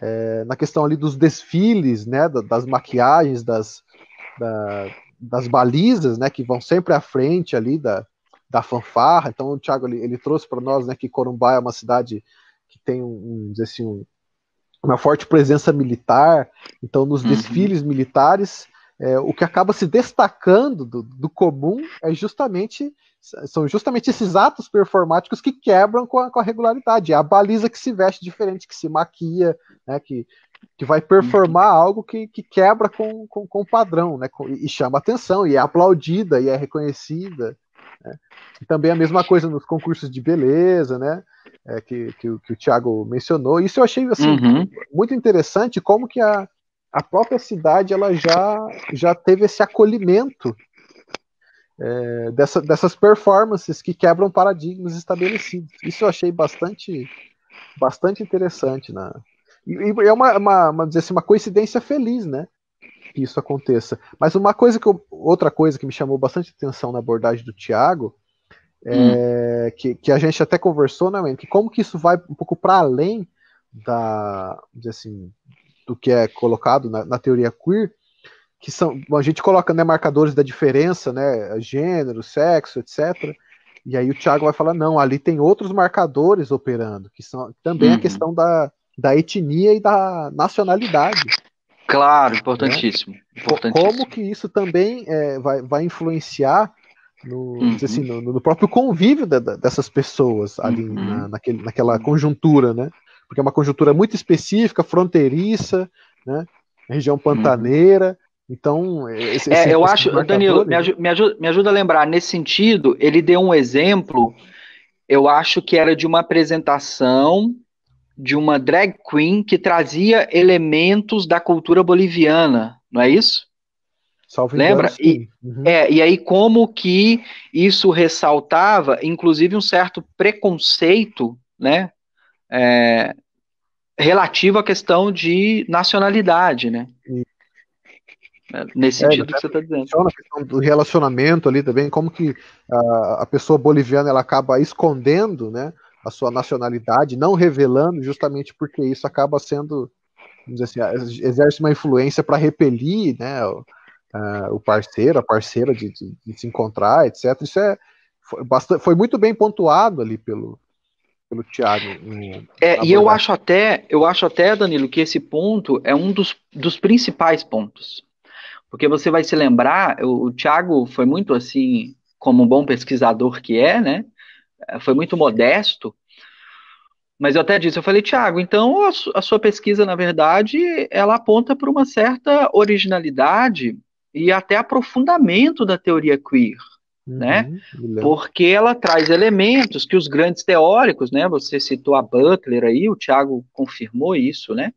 é, na questão ali dos desfiles, né, das maquiagens, das, da, das balizas, né, que vão sempre à frente ali da, da fanfarra. Então o Thiago ele, ele trouxe para nós, né, que Corumbá é uma cidade que tem um, assim, um, uma forte presença militar. Então nos uhum. desfiles militares é, o que acaba se destacando do, do comum é justamente são justamente esses atos performáticos que quebram com a, com a, regularidade. É a baliza que se veste diferente, que se maquia, né, que, que vai performar algo que, que quebra com, com, com o padrão, né, com, e chama atenção, e é aplaudida, e é reconhecida. Né. E também a mesma coisa nos concursos de beleza, né, é, que, que, que, o Thiago mencionou. Isso eu achei assim, uhum. muito interessante, como que a, a própria cidade ela já, já teve esse acolhimento é, dessa, dessas performances que quebram paradigmas estabelecidos. Isso eu achei bastante, bastante interessante. Né? E, e é uma, uma, uma, dizer assim, uma coincidência feliz, né? Que isso aconteça. Mas uma coisa que eu, outra coisa que me chamou bastante atenção na abordagem do Tiago é, hum. que, que, a gente até conversou, né, que como que isso vai um pouco para além da, assim, do que é colocado na, na teoria queer, que são a gente coloca né, marcadores da diferença, né, gênero, sexo, etc. E aí o Tiago vai falar não, ali tem outros marcadores operando que são também é uhum. a questão da, da etnia e da nacionalidade. Claro, né? importantíssimo. Né? importantíssimo. Como que isso também é, vai, vai influenciar no, assim, uhum. assim, no, no próprio convívio da, dessas pessoas ali uhum. na, naquele, naquela conjuntura, né? porque é uma conjuntura muito específica, fronteiriça, né? região pantaneira. Então, é, esse, é, esse, eu acho, Danilo, me né? ajuda, me, me ajuda a lembrar. Nesse sentido, ele deu um exemplo. Eu acho que era de uma apresentação de uma drag queen que trazia elementos da cultura boliviana, não é isso? Salve Lembra? Deus, e, uhum. é, e aí, como que isso ressaltava, inclusive, um certo preconceito, né? É, relativo à questão de nacionalidade, né? É, nesse é, sentido que você está dizendo. A questão do relacionamento ali também, como que a, a pessoa boliviana ela acaba escondendo né, a sua nacionalidade, não revelando, justamente porque isso acaba sendo, vamos dizer assim, exerce uma influência para repelir né, o, o, parceiro, a parceira de, de, de, se encontrar, etc. Isso é, foi, bastante, foi muito bem pontuado ali pelo, pelo Thiago. Em, é, e eu acho até, eu acho até, Danilo, que esse ponto é um dos, dos principais pontos. Porque você vai se lembrar, o, o Thiago foi muito assim, como um bom pesquisador que é, né? É, foi muito modesto. Mas eu até disse, eu falei, Tiago, então a, su a sua pesquisa, na verdade, ela aponta para uma certa originalidade e até aprofundamento da teoria queer né? uhum, né? Porque ela traz elementos que os grandes teóricos, né? Você citou a Butler aí, o Tiago confirmou isso, né?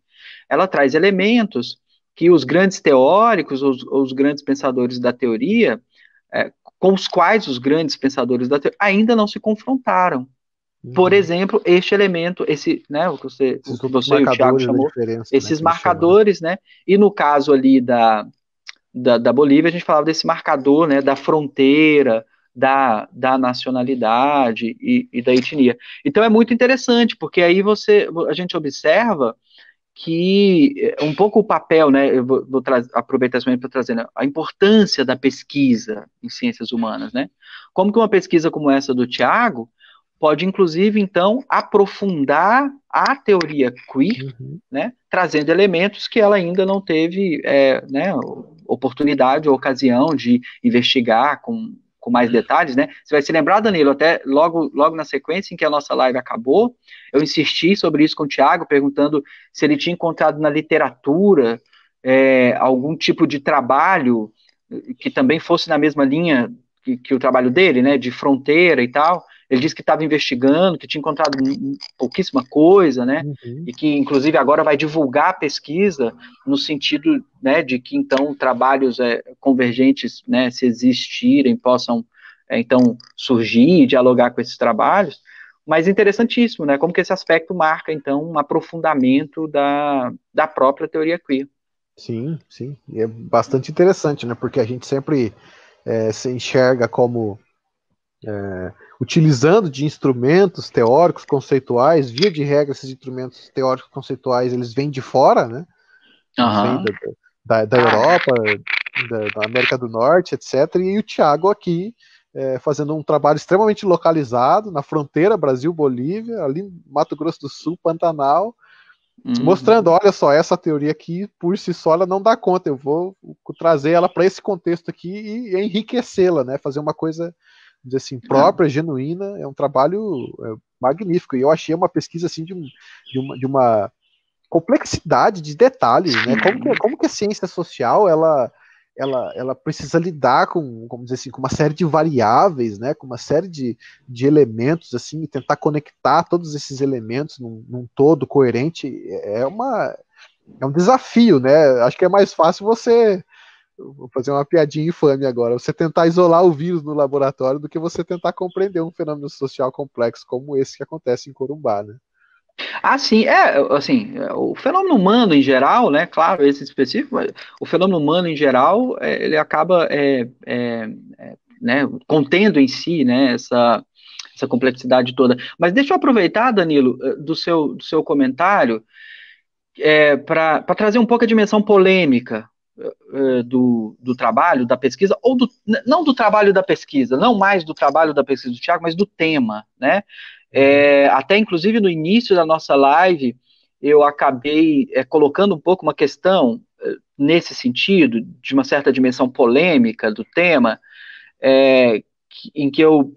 Ela traz elementos que os grandes teóricos, os, os grandes pensadores da teoria, é, com os quais os grandes pensadores da teoria ainda não se confrontaram. Uhum. Por exemplo, este elemento, esse, né, o que você, o que você e o Thiago chamou, né, esses né, marcadores, né? E no caso ali da, da, da Bolívia, a gente falava desse marcador né, da fronteira, da, da nacionalidade e, e, da etnia. Então é muito interessante, porque aí você a gente observa que eh, um pouco o papel, né? Eu vou, vou aproveitar esse momento para trazer né, a importância da pesquisa em ciências humanas, né? Como que uma pesquisa como essa do Tiago pode, inclusive, então, aprofundar a teoria queer, uhum. né? Trazendo elementos que ela ainda não teve, é, né? oportunidade ou ocasião de investigar com, com mais detalhes, né? Você vai se lembrar, Danilo, até logo, logo na sequência em que a nossa live acabou, eu insisti sobre isso com o Tiago, perguntando se ele tinha encontrado na literatura é, algum tipo de trabalho eh, que também fosse na mesma linha que, que o trabalho dele, né? De fronteira e tal. Ele disse que estava investigando, que tinha encontrado pouquíssima coisa, né? Uhum. E que, inclusive, agora vai divulgar a pesquisa no sentido né, de que, então, trabalhos é, convergentes, né, se existirem, possam, é, então, surgir e dialogar com esses trabalhos. Mas interessantíssimo, né? Como que esse aspecto marca, então, um aprofundamento da, da própria teoria queer. Sim, sim. E é bastante interessante, né? Porque a gente sempre é, se enxerga como é, utilizando de instrumentos teóricos conceituais, via de regra esses instrumentos teóricos conceituais eles vêm de fora, né? Uhum. Da, da, da, Europa, da, da, América do Norte, etc. E o Tiago aqui é, fazendo um trabalho extremamente localizado na fronteira Brasil-Bolívia, ali no Mato Grosso do Sul, Pantanal, uhum. mostrando, olha só, essa teoria aqui por si só ela não dá conta. Eu vou trazer ela para esse contexto aqui e enriquecê-la, né? Fazer uma coisa dizer assim, própria, uhum. genuína, é um trabalho é, magnífico. E eu achei uma pesquisa assim de, um, de, uma, de uma, complexidade de detalhes, né? Como que, é, como que a ciência social ela, ela, ela precisa lidar com, como dizer assim, com uma série de variáveis, né? Com uma série de, de elementos assim, e tentar conectar todos esses elementos num, num todo coerente é, é uma é um desafio, né? Acho que é mais fácil você vou fazer uma piadinha infame agora. Você tentar isolar o vírus no laboratório do que você tentar compreender um fenômeno social complexo como esse que acontece em Corumbá, né? Ah, sim, é, assim, o fenômeno humano em geral, né, claro, esse específico, o fenômeno humano em geral, é, ele acaba, é, é, é, né, contendo em si, né, essa, essa complexidade toda. Mas deixa eu aproveitar, Danilo, eh, do seu, do seu comentário, eh, para trazer um pouco a dimensão polêmica eh, do, do trabalho, da pesquisa, ou do, não do trabalho da pesquisa, não mais do trabalho da pesquisa do Tiago, mas do tema, né? É, até inclusive no início da nossa live, eu acabei é, colocando um pouco uma questão é, nesse sentido, de uma certa dimensão polêmica do tema, em que eu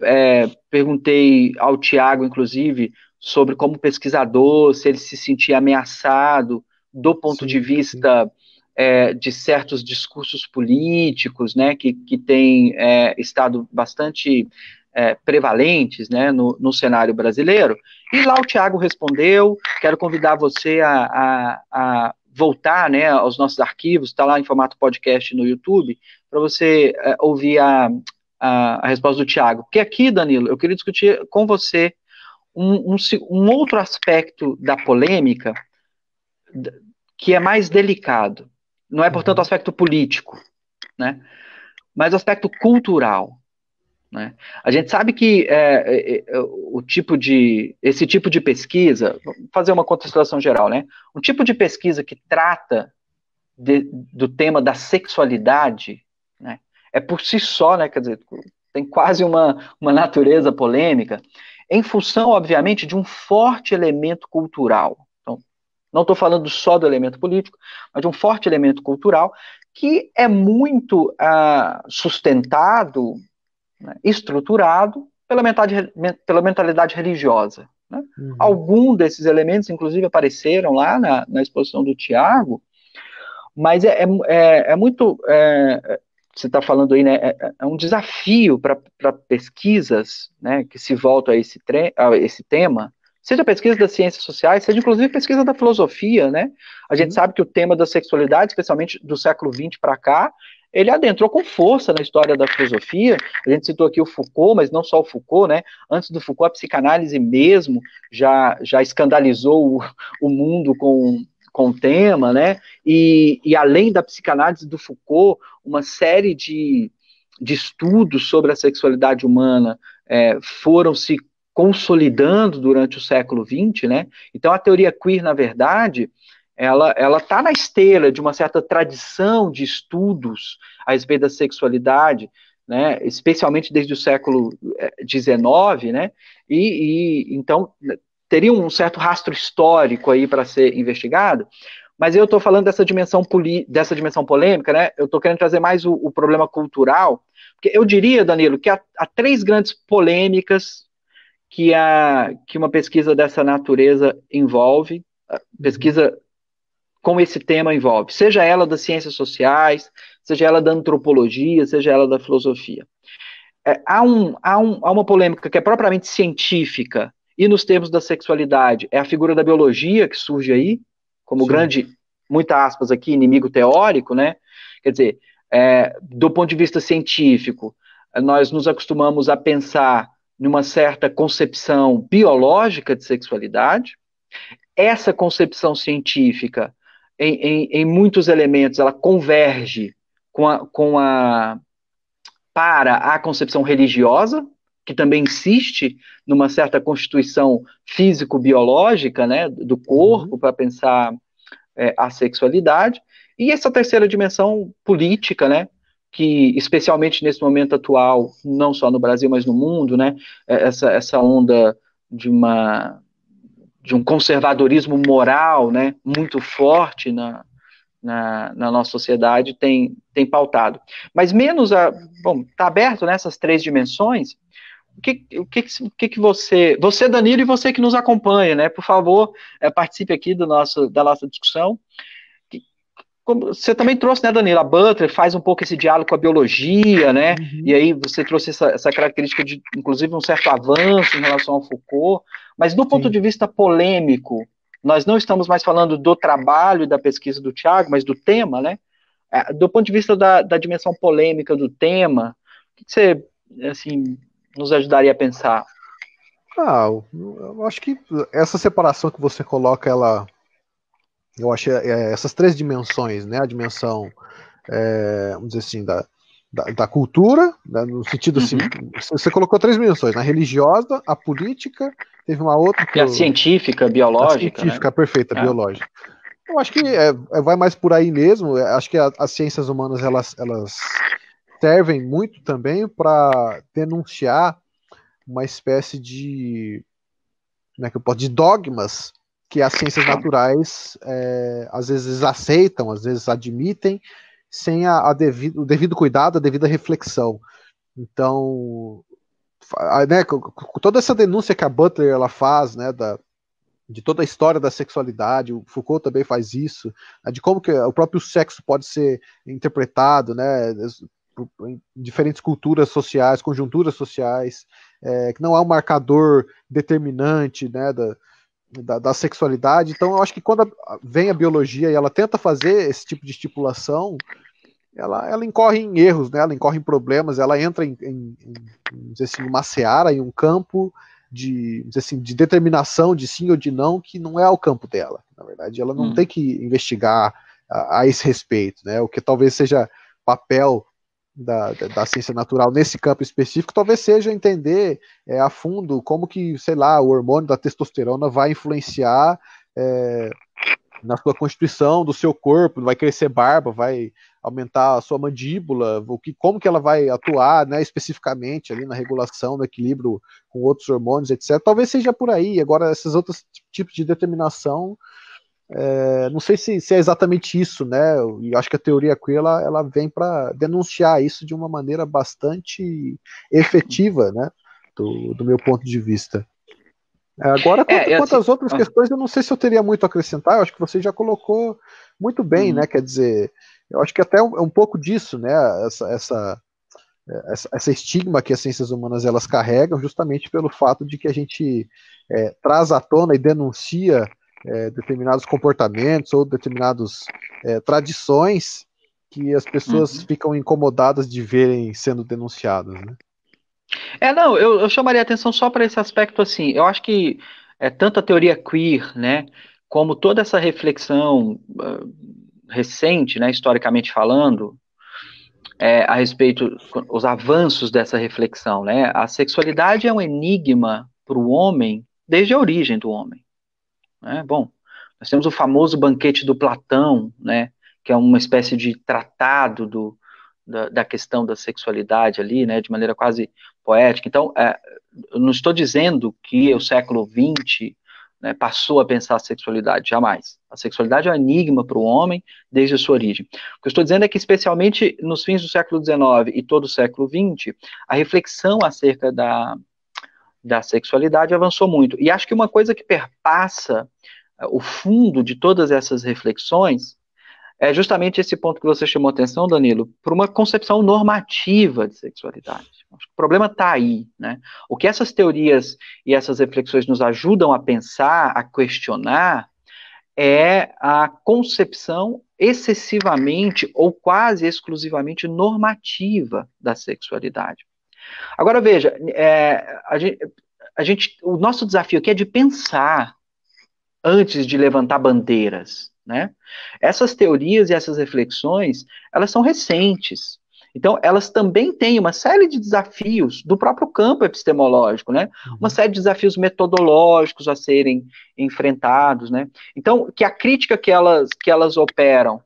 perguntei ao Tiago, inclusive, sobre como pesquisador, se ele se sentia ameaçado do ponto sim, de vista. Sim é, de certos discursos políticos, né, que, que têm é, estado bastante é, prevalentes né, no, no, cenário brasileiro. E lá o Tiago respondeu, quero convidar você a, a, a voltar né, aos nossos arquivos, está lá em formato podcast no YouTube, para você é, ouvir a, a, a, resposta do Tiago. Porque aqui, Danilo, eu queria discutir com você um, um, um outro aspecto da polêmica que é mais delicado. Não é, portanto, o uhum. aspecto político, né? mas o aspecto cultural. Né? A gente sabe que é é, é, é, o tipo de, esse tipo de pesquisa, vamos fazer uma contextualização geral, né? um tipo de pesquisa que trata de, do tema da sexualidade né? é por si só, né? quer dizer, tem quase uma, uma natureza polêmica, em função, obviamente, de um forte elemento cultural. Não estou falando só do elemento político, mas de um forte elemento cultural que é muito ah, sustentado, né, estruturado pela, metade, pela mentalidade religiosa. Né? Uhum. Alguns desses elementos, inclusive, apareceram lá na, na exposição do Tiago, mas é, é, é, é muito. É, é você está falando aí, né? É, é um desafio para pesquisas né, que se voltam a esse, a esse tema, seja pesquisa das ciências sociais, seja inclusive pesquisa da filosofia, né? A gente sabe que o tema da sexualidade, especialmente do século XX para cá, ele adentrou com força na história da filosofia. A gente citou aqui o Foucault, mas não só o Foucault, né? Antes do Foucault, a psicanálise mesmo já, já escandalizou o, o mundo com, com o tema, né? E, e além da psicanálise do Foucault, uma série de, de estudos sobre a sexualidade humana é, foram se consolidando durante o século XX, né? Então a teoria queer, na verdade, ela ela está na esteira de uma certa tradição de estudos a respeito da sexualidade, né? Especialmente desde o século XIX, eh, né? E, e então teria um certo rastro histórico aí para ser investigado, mas eu estou falando dessa dimensão, poli, dessa dimensão polêmica, né? Eu estou querendo trazer mais o, o, problema cultural, porque eu diria, Danilo, que há, há três grandes polêmicas que, a, que uma pesquisa dessa natureza envolve, pesquisa com esse tema envolve, seja ela das ciências sociais, seja ela da antropologia, seja ela da filosofia. É, há, um, há, um, há uma polêmica que é propriamente científica, e nos termos da sexualidade, é a figura da biologia que surge aí, como Sim. grande, muitas aspas aqui, inimigo teórico, né? Quer dizer, é, do ponto de vista científico, nós nos acostumamos a pensar numa certa concepção biológica de sexualidade. Essa concepção científica, em, em, em muitos elementos, ela converge com a, com a para a concepção religiosa, que também insiste numa certa constituição físico-biológica né, do corpo uhum. para pensar é, a sexualidade. E essa terceira dimensão política, né, que, especialmente nesse momento atual, não só no Brasil, mas no mundo, né, é, essa, essa onda de uma de um conservadorismo moral né, muito forte na, na, na, nossa sociedade tem, tem pautado. Mas menos a. Bom, está aberto nessas né, três dimensões. O que, o, que, o que, que você. Você, Danilo, e você que nos acompanha, né? Por favor, é, participe aqui do nosso, da nossa discussão como você também trouxe, né, Danilo? A Butler faz um pouco esse diálogo com a biologia, né? Uhum. E aí você trouxe essa, essa, característica de, inclusive, um certo avanço em relação ao Foucault. Mas do ponto de vista polêmico, nós não estamos mais falando do trabalho e da pesquisa do Tiago, mas do tema, né? É, do ponto de vista da, da dimensão polêmica do tema, o que você, assim, nos ajudaria a pensar? Ah, eu acho que essa separação que você coloca, ela eu acho é, é, essas três dimensões, né? A dimensão, é, vamos dizer assim, da, da, da cultura, né? no sentido assim, uhum. assim, você colocou três dimensões, na né? religiosa, a política, teve uma outra. Que e é a eu, científica, biológica. Né? A científica, né? perfeita, é. biológica. Eu acho que é, vai mais por aí mesmo. Acho que a, as ciências humanas elas, elas servem muito também para denunciar uma espécie de, como é que eu posso, de dogmas que as ciências naturais é, às vezes aceitam, às vezes admitem, sem a, a devido, o devido cuidado, a devida reflexão. Então, né, toda essa denúncia que a Butler ela faz, né, da, de toda a história da sexualidade, o Foucault também faz isso, né, de como que o próprio sexo pode ser interpretado, né, em diferentes culturas sociais, conjunturas sociais, é, que não há é um marcador determinante, né, da, da, da, sexualidade. Então, eu acho que quando a, vem a biologia e ela tenta fazer esse tipo de estipulação, ela, ela incorre em erros, né? ela incorre em problemas, ela entra em, em, em assim, uma seara, em um campo de, assim, de determinação de sim ou de não, que não é o campo dela. Na verdade, ela não hum. tem que investigar a, a, esse respeito, né? o que talvez seja papel da, da, ciência natural nesse campo específico, talvez seja entender é, a fundo como que, sei lá, o hormônio da testosterona vai influenciar é, na sua constituição do seu corpo, vai crescer barba, vai aumentar a sua mandíbula, o que, como que ela vai atuar, né, especificamente ali na regulação, no equilíbrio com outros hormônios, etc. Talvez seja por aí. Agora, esses outros tipos de determinação é, não sei se, se, é exatamente isso, né? E acho que a teoria queer ela, ela vem para denunciar isso de uma maneira bastante efetiva, né? Do, do meu ponto de vista. É, agora, quanto, é, quanto às assim, outras ah. questões, eu não sei se eu teria muito a acrescentar. Eu acho que você já colocou muito bem, uhum. né? Quer dizer, eu acho que até é um, é um pouco disso, né? Essa, essa, essa, essa, estigma que as ciências humanas elas carregam, justamente pelo fato de que a gente é, traz à tona e denuncia é, determinados comportamentos ou determinadas é, tradições que as pessoas uhum. ficam incomodadas de verem sendo denunciadas, né? É, não, eu, eu chamaria atenção só para esse aspecto assim. Eu acho que é tanto a teoria queer, né, como toda essa reflexão uh, recente, né, historicamente falando, é, a respeito os avanços dessa reflexão, né? A sexualidade é um enigma para o homem desde a origem do homem. Né? Bom, nós temos o famoso banquete do Platão, né? Que é uma espécie de tratado do, da, da questão da sexualidade ali, né? De maneira quase poética. Então, é, eu não estou dizendo que o século XX né, passou a pensar a sexualidade, jamais. A sexualidade é um enigma para o homem desde a sua origem. O que eu estou dizendo é que, especialmente nos fins do século XIX e todo o século XX, a reflexão acerca da, da sexualidade avançou muito. E acho que uma coisa que perpassa eh, o fundo de todas essas reflexões é justamente esse ponto que você chamou atenção, Danilo, para uma concepção normativa de sexualidade. Acho que o problema está aí. Né? O que essas teorias e essas reflexões nos ajudam a pensar, a questionar, é a concepção excessivamente ou quase exclusivamente normativa da sexualidade. Agora veja, é, a, gente, a gente, o nosso desafio aqui é de pensar antes de levantar bandeiras, né? Essas teorias e essas reflexões, elas são recentes. Então, elas também têm uma série de desafios do próprio campo epistemológico, né? Uhum. Uma série de desafios metodológicos a serem enfrentados, né? Então, que a crítica que elas, que elas operam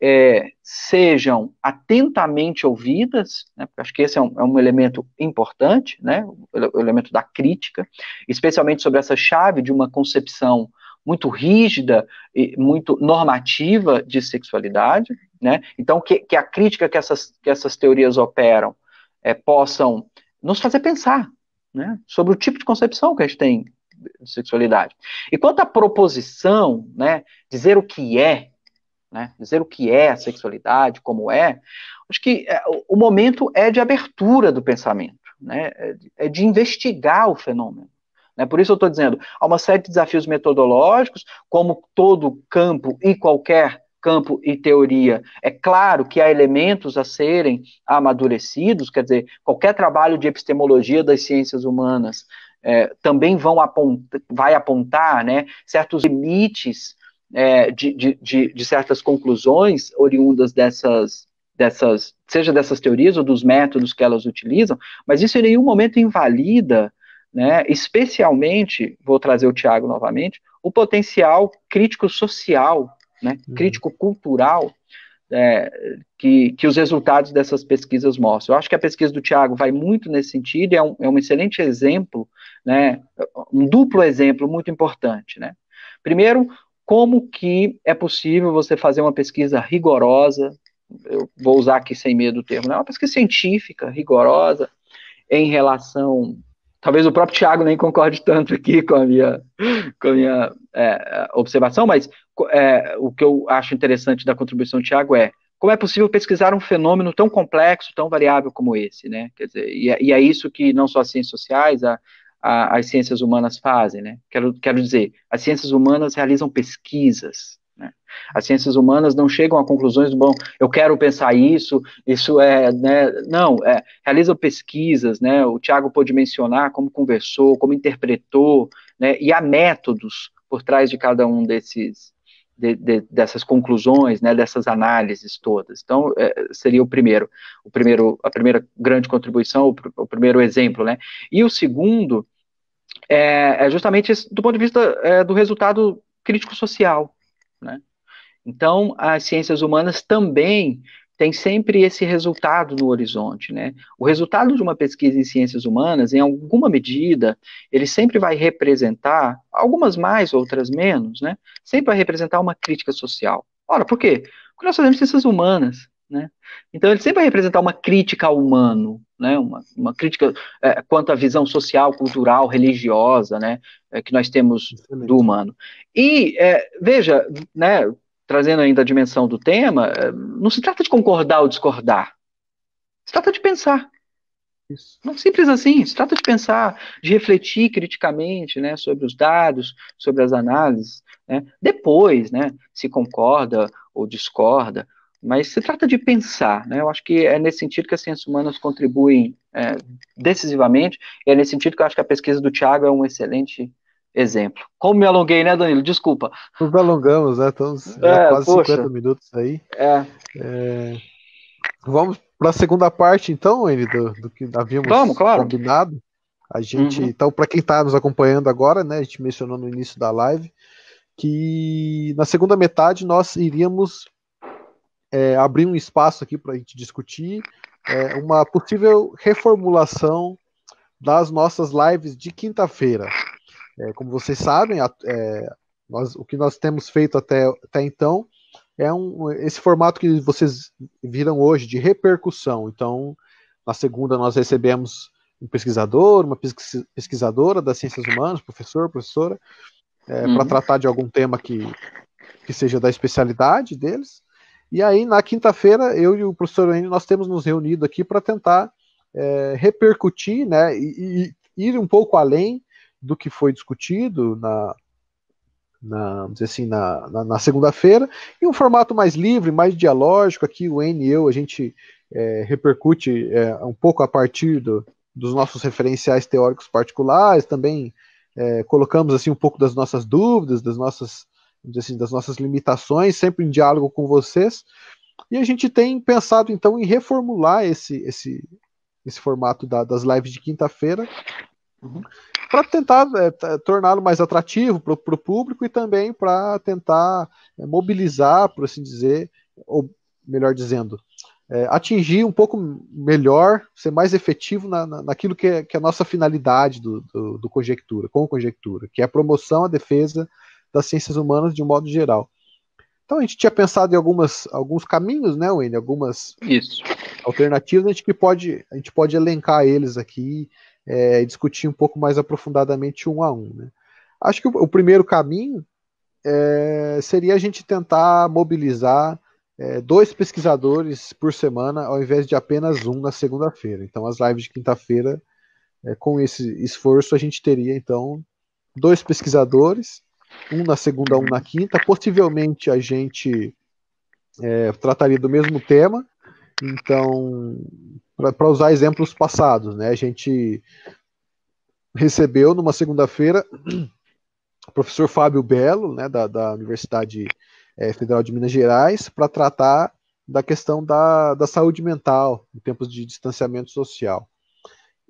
é, sejam atentamente ouvidas, né, acho que esse é um, é um, elemento importante, né, o elemento da crítica, especialmente sobre essa chave de uma concepção muito rígida e muito normativa de sexualidade, né, então que, que a crítica que essas, que essas teorias operam é, possam nos fazer pensar né, sobre o tipo de concepção que a gente tem de sexualidade. E quanto à proposição, né, dizer o que é né? Dizer o que é a sexualidade, como é. Acho que é, o momento é de abertura do pensamento, né? É de é investigar o fenômeno. Né? Por isso eu estou dizendo, há uma série de desafios metodológicos, como todo campo e qualquer campo e teoria. É claro que há elementos a serem amadurecidos, quer dizer, qualquer trabalho de epistemologia das ciências humanas é, também vão apontar, vai apontar né, certos limites é, de, de, de, de, certas conclusões oriundas dessas, dessas, seja dessas teorias ou dos métodos que elas utilizam, mas isso em nenhum momento invalida, né, especialmente, vou trazer o Tiago novamente, o potencial crítico social, né, uhum. crítico cultural é, que, que, os resultados dessas pesquisas mostram. Eu acho que a pesquisa do Tiago vai muito nesse sentido, é um, é um excelente exemplo, né, um duplo exemplo muito importante. Né? Primeiro, como que é possível você fazer uma pesquisa rigorosa, eu vou usar aqui sem medo o termo, né? uma pesquisa científica, rigorosa, em relação. Talvez o próprio Tiago nem concorde tanto aqui com a minha, com a minha é, observação, mas é, o que eu acho interessante da contribuição do Tiago é como é possível pesquisar um fenômeno tão complexo, tão variável como esse, né? Quer dizer, e é, e é isso que não só as ciências sociais, a, a, as ciências humanas fazem, né? Quero, quero dizer, as ciências humanas realizam pesquisas, né? As ciências humanas não chegam a conclusões, bom, eu quero pensar isso, isso é, né? Não, é, realizam pesquisas, né? O Tiago pôde mencionar como conversou, como interpretou, né? E há métodos por trás de cada um desses, de, de, dessas conclusões, né, dessas análises todas. Então, é, seria o primeiro, o primeiro, a primeira grande contribuição, o, o primeiro exemplo, né? E o segundo é, é justamente esse, do ponto de vista é, do resultado crítico social, né? Então, as ciências humanas também tem sempre esse resultado no horizonte, né? O resultado de uma pesquisa em ciências humanas, em alguma medida, ele sempre vai representar, algumas mais, outras menos, né? Sempre vai representar uma crítica social. Ora, por quê? Porque nós fazemos ciências humanas, né? Então ele sempre vai representar uma crítica ao humano, né? uma, uma crítica é, quanto à visão social, cultural, religiosa né? É, que nós temos Excelente. do humano. E é, veja, né, trazendo ainda a dimensão do tema, eh, não se trata de concordar ou discordar. Se trata de pensar. Isso. Não simples assim. Se trata de pensar, de refletir criticamente né, sobre os dados, sobre as análises. Né? Depois, né, se concorda ou discorda. Mas se trata de pensar. Né? Eu acho que é nesse sentido que as ciências humanas contribuem é, decisivamente. E é nesse sentido que eu acho que a pesquisa do Tiago é um excelente exemplo. Como me alonguei, né, Danilo? Desculpa. Nos alongamos, né? Estamos é, quase poxa. 50 minutos aí. É. é... Vamos para a segunda parte, então, ele do, do, que havíamos Vamos, claro. combinado. A gente, uhum. então, para quem está nos acompanhando agora, né, a gente mencionou no início da live que na segunda metade nós iríamos é, abrir um espaço aqui para a gente discutir é, uma possível reformulação das nossas lives de quinta-feira. É, como vocês sabem, a, é, nós, o que nós temos feito até, até então é um, esse formato que vocês viram hoje de repercussão. Então, na segunda nós recebemos um pesquisador, uma pesquisadora das ciências humanas, professor, professora, é, uhum. para tratar de algum tema que, que seja da especialidade deles. E aí, na quinta-feira, eu e o professor Enio, nós temos nos reunido aqui para tentar é, repercutir, né, e, e, ir um pouco além do que foi discutido na, na, vamos dizer assim, na, na, na segunda-feira, e um formato mais livre, mais dialógico. Aqui o N e eu, a gente é, repercute é, um pouco a partir do, dos nossos referenciais teóricos particulares, também é, colocamos assim um pouco das nossas dúvidas, das nossas, assim, das nossas limitações, sempre em diálogo com vocês. E a gente tem pensado então em reformular esse, esse, esse formato da, das lives de quinta-feira. Uhum para tentar é, torná-lo mais atrativo para o público e também para tentar é, mobilizar, por assim dizer, ou melhor dizendo, é, atingir um pouco melhor, ser mais efetivo na, na, naquilo que é, que é a nossa finalidade do, do, do, conjectura, com conjectura, que é a promoção, a defesa das ciências humanas de um modo geral. Então a gente tinha pensado em algumas, alguns caminhos, né, Wendy? Algumas Isso. alternativas a gente que pode, a gente pode elencar eles aqui é, discutir um pouco mais aprofundadamente um a um. Né? Acho que o, o primeiro caminho é, seria a gente tentar mobilizar é, dois pesquisadores por semana, ao invés de apenas um na segunda-feira. Então, as lives de quinta-feira, é, com esse esforço, a gente teria então dois pesquisadores, um na segunda, um na quinta. Possivelmente a gente é, trataria do mesmo tema. Então, para usar exemplos passados, né? A gente recebeu numa segunda-feira o professor Fábio Belo, né, da, da Universidade é, Federal de Minas Gerais, para tratar da questão da, da saúde mental em tempos de distanciamento social.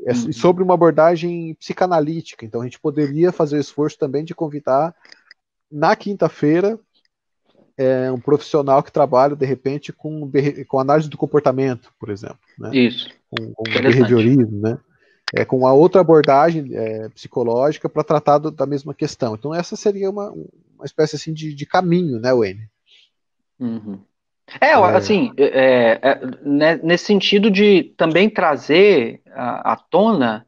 É, uhum. Sobre uma abordagem psicanalítica, então a gente poderia fazer o esforço também de convidar na quinta-feira é, um profissional que trabalha, de repente, com, com análise do comportamento, por exemplo. Né? Isso. Com, com behaviorismo, né? É, com a outra abordagem é, psicológica para tratar do, da mesma questão. Então, essa seria uma, uma espécie assim, de, de caminho, né, Wayne? Uhum. É, é. assim, é, é, é, né, nesse sentido de também trazer à tona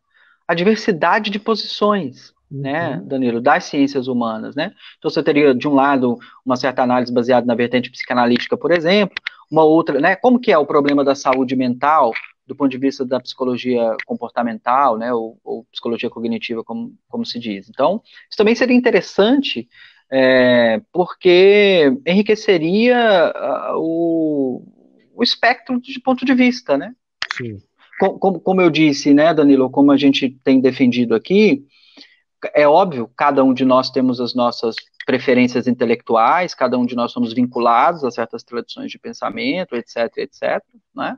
a diversidade de posições né, uhum. Danilo, das ciências humanas, né? Então você teria, de um lado, uma certa análise baseada na vertente psicanalítica, por exemplo, uma outra, né, como que é o problema da saúde mental do ponto de vista da psicologia comportamental, né, ou, ou psicologia cognitiva, como, como se diz. Então, isso também seria interessante, é, porque enriqueceria o, o espectro de ponto de vista, né? Sim. Como, como, como eu disse, né, Danilo, como a gente tem defendido aqui, é óbvio, cada um de nós temos as nossas preferências intelectuais, cada um de nós somos vinculados a certas tradições de pensamento, etc, etc, né?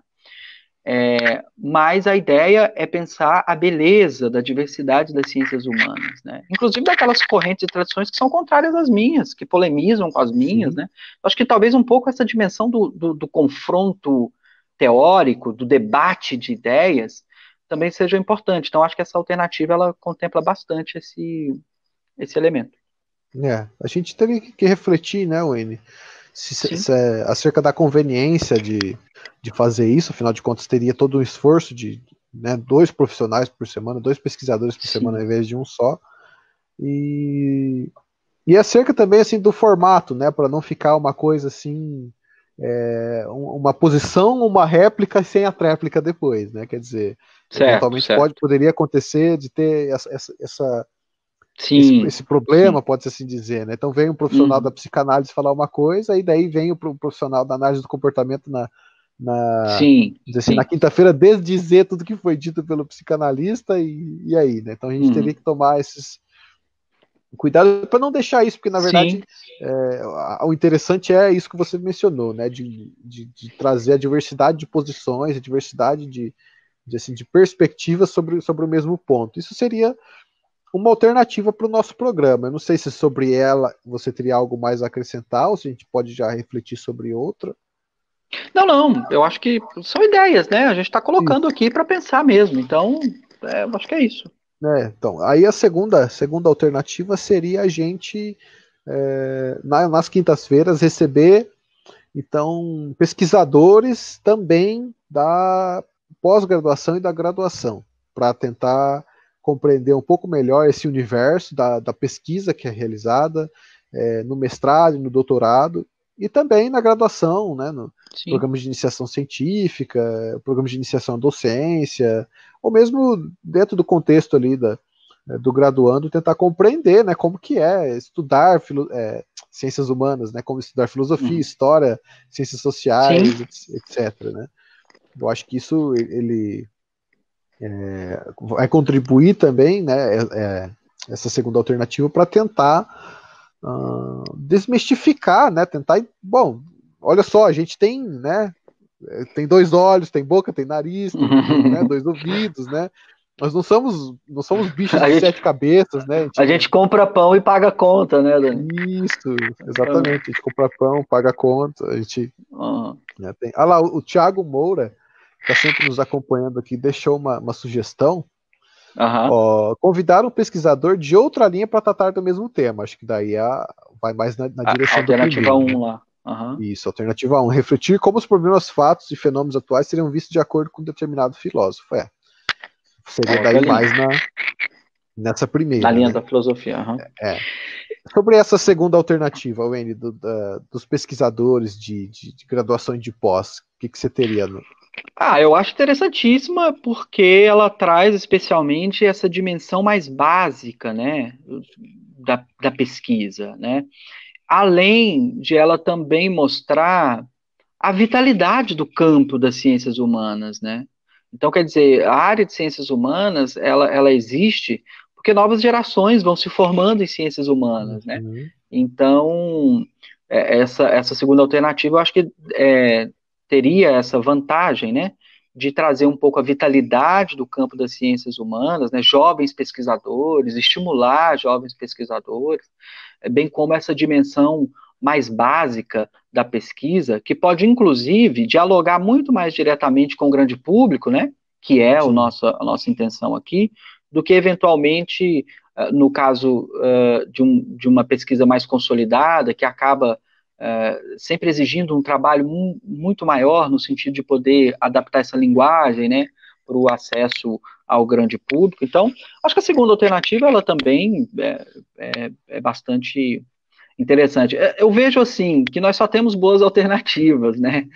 É, mas a ideia é pensar a beleza da diversidade das ciências humanas, né? Inclusive daquelas correntes e tradições que são contrárias às minhas, que polemizam com as minhas, né? Acho que talvez um pouco essa dimensão do, do, do confronto teórico, do debate de ideias, também seja importante. Então, acho que essa alternativa ela contempla bastante esse, esse elemento. É, a gente teria que refletir, né, Wayne, se, se é, acerca da conveniência de, de fazer isso, afinal de contas, teria todo o esforço de né, dois profissionais por semana, dois pesquisadores por Sim. semana em vez de um só. E, e acerca também assim do formato, né, para não ficar uma coisa assim. É, uma posição, uma réplica sem a tréplica depois, né? Quer dizer, Certo, Eventualmente certo. Pode, poderia acontecer de ter essa, essa, esse, esse, problema, pode-se assim dizer. Né? Então vem um profissional uhum. da psicanálise falar uma coisa, e daí vem o profissional da análise do comportamento na, na, sim, assim, na quinta-feira desdizer tudo que foi dito pelo psicanalista e, e aí, né? Então a gente uhum. teria que tomar esses cuidado para não deixar isso, porque na verdade é, o interessante é isso que você mencionou, né? De, de, de, trazer a diversidade de posições, a diversidade de, de, assim, de perspectivas sobre, sobre o mesmo ponto. Isso seria uma alternativa para o nosso programa. Eu não sei se sobre ela você teria algo mais a acrescentar, ou se a gente pode já refletir sobre outra. Não, não, eu acho que são ideias, né? A gente está colocando Sim. aqui para pensar mesmo, então é, eu acho que é isso. É, então, aí a segunda, segunda alternativa seria a gente, é, na, nas quintas-feiras, receber então pesquisadores também da pós-graduação e da graduação, para tentar compreender um pouco melhor esse universo da, da pesquisa que é realizada é, no mestrado, no doutorado e também na graduação, né, no Sim. programa de iniciação científica, programa de iniciação à docência, ou mesmo dentro do contexto ali da, é, do graduando tentar compreender, né, como que é estudar filo, é, ciências humanas, né, como estudar filosofia, hum. história, ciências sociais, Sim. etc, né. Eu acho que isso ele é, vai contribuir também, né, é, é essa segunda alternativa para tentar uh, desmistificar, né, tentar, bom, olha só, a gente tem, né, é, tem dois olhos, tem boca, tem nariz, tem, né, dois ouvidos, né, nós não somos, não somos bichos a de gente, sete cabeças, né? A gente, a gente compra pão e paga conta, né, Dani? Isso, exatamente. A gente compra pão, paga conta. A gente. Uhum. Né, tem... Ah lá, o, o Thiago Moura está sempre nos acompanhando aqui, deixou uma, uma sugestão. Uhum. Ó, convidar um pesquisador de outra linha para tratar do mesmo tema. Acho que daí a, vai mais na, na a, direção alternativa do primeiro. 1 lá. Uhum. Isso, alternativa 1. Refletir como os problemas, fatos e fenômenos atuais seriam vistos de acordo com um determinado filósofo. É. Seria é, daí mais na, Nessa primeira. Na linha né? da filosofia. Uhum. É. Sobre essa segunda alternativa, Wendy, do, da, dos pesquisadores de, de, de, graduação e de pós, o que, que você teria? No... Ah, eu acho interessantíssima porque ela traz especialmente essa dimensão mais básica, né, da, da pesquisa, né? Além de ela também mostrar a vitalidade do campo das ciências humanas, né? Então, quer dizer, a área de ciências humanas, ela, ela existe porque novas gerações vão se formando em ciências humanas, né? Uhum. Então, é, essa, essa segunda alternativa, eu acho que é, teria essa vantagem, né? De trazer um pouco a vitalidade do campo das ciências humanas, né? Jovens pesquisadores, estimular jovens pesquisadores, é, bem como essa dimensão mais básica da pesquisa, que pode, inclusive, dialogar muito mais diretamente com o grande público, né? Que é o nosso, a nossa intenção aqui, do que eventualmente, ah, no caso ah, de, um, de uma pesquisa mais consolidada, que acaba ah, sempre exigindo um trabalho muito maior no sentido de poder adaptar essa linguagem, né, para o acesso ao grande público. Então, acho que a segunda alternativa, ela também é, é, é bastante interessante. É, eu vejo assim que nós só temos boas alternativas, né?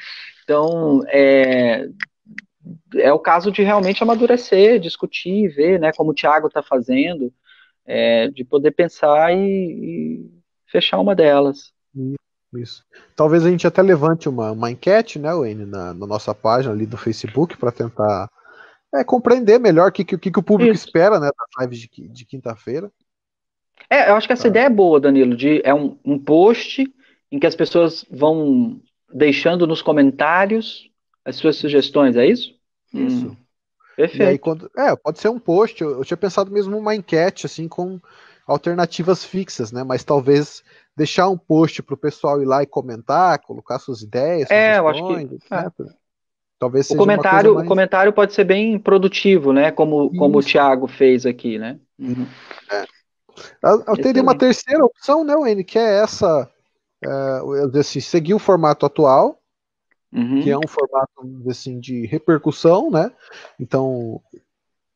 Então, é, é o caso de realmente amadurecer, discutir, ver, né, como o Thiago está fazendo, é, de poder pensar e, e, fechar uma delas. Isso. Talvez a gente até levante uma, uma enquete, né, Wayne, na, na nossa página ali do Facebook para tentar é, compreender melhor o que, que, que, o público Isso. espera, né, das lives de, de quinta-feira. É, eu acho que essa ah. ideia é boa, Danilo, de é um, um post em que as pessoas vão deixando nos comentários as suas sugestões, é isso? Isso. Perfeito. Hum. E aí, quando, é, pode ser um post. Eu, tinha pensado mesmo uma enquete, assim, com alternativas fixas, né? Mas talvez deixar um post para o pessoal ir lá e comentar, colocar suas ideias, é, eu acho que, é. Talvez seja o comentário, mais... o comentário pode ser bem produtivo, né? Como, como o Thiago fez aqui, né? Uhum. uhum. É. Eu, eu teria uma terceira opção, né, Wayne, que é essa, é, eu assim, seguir o formato atual, uhum. que é um formato assim de repercussão, né? Então, o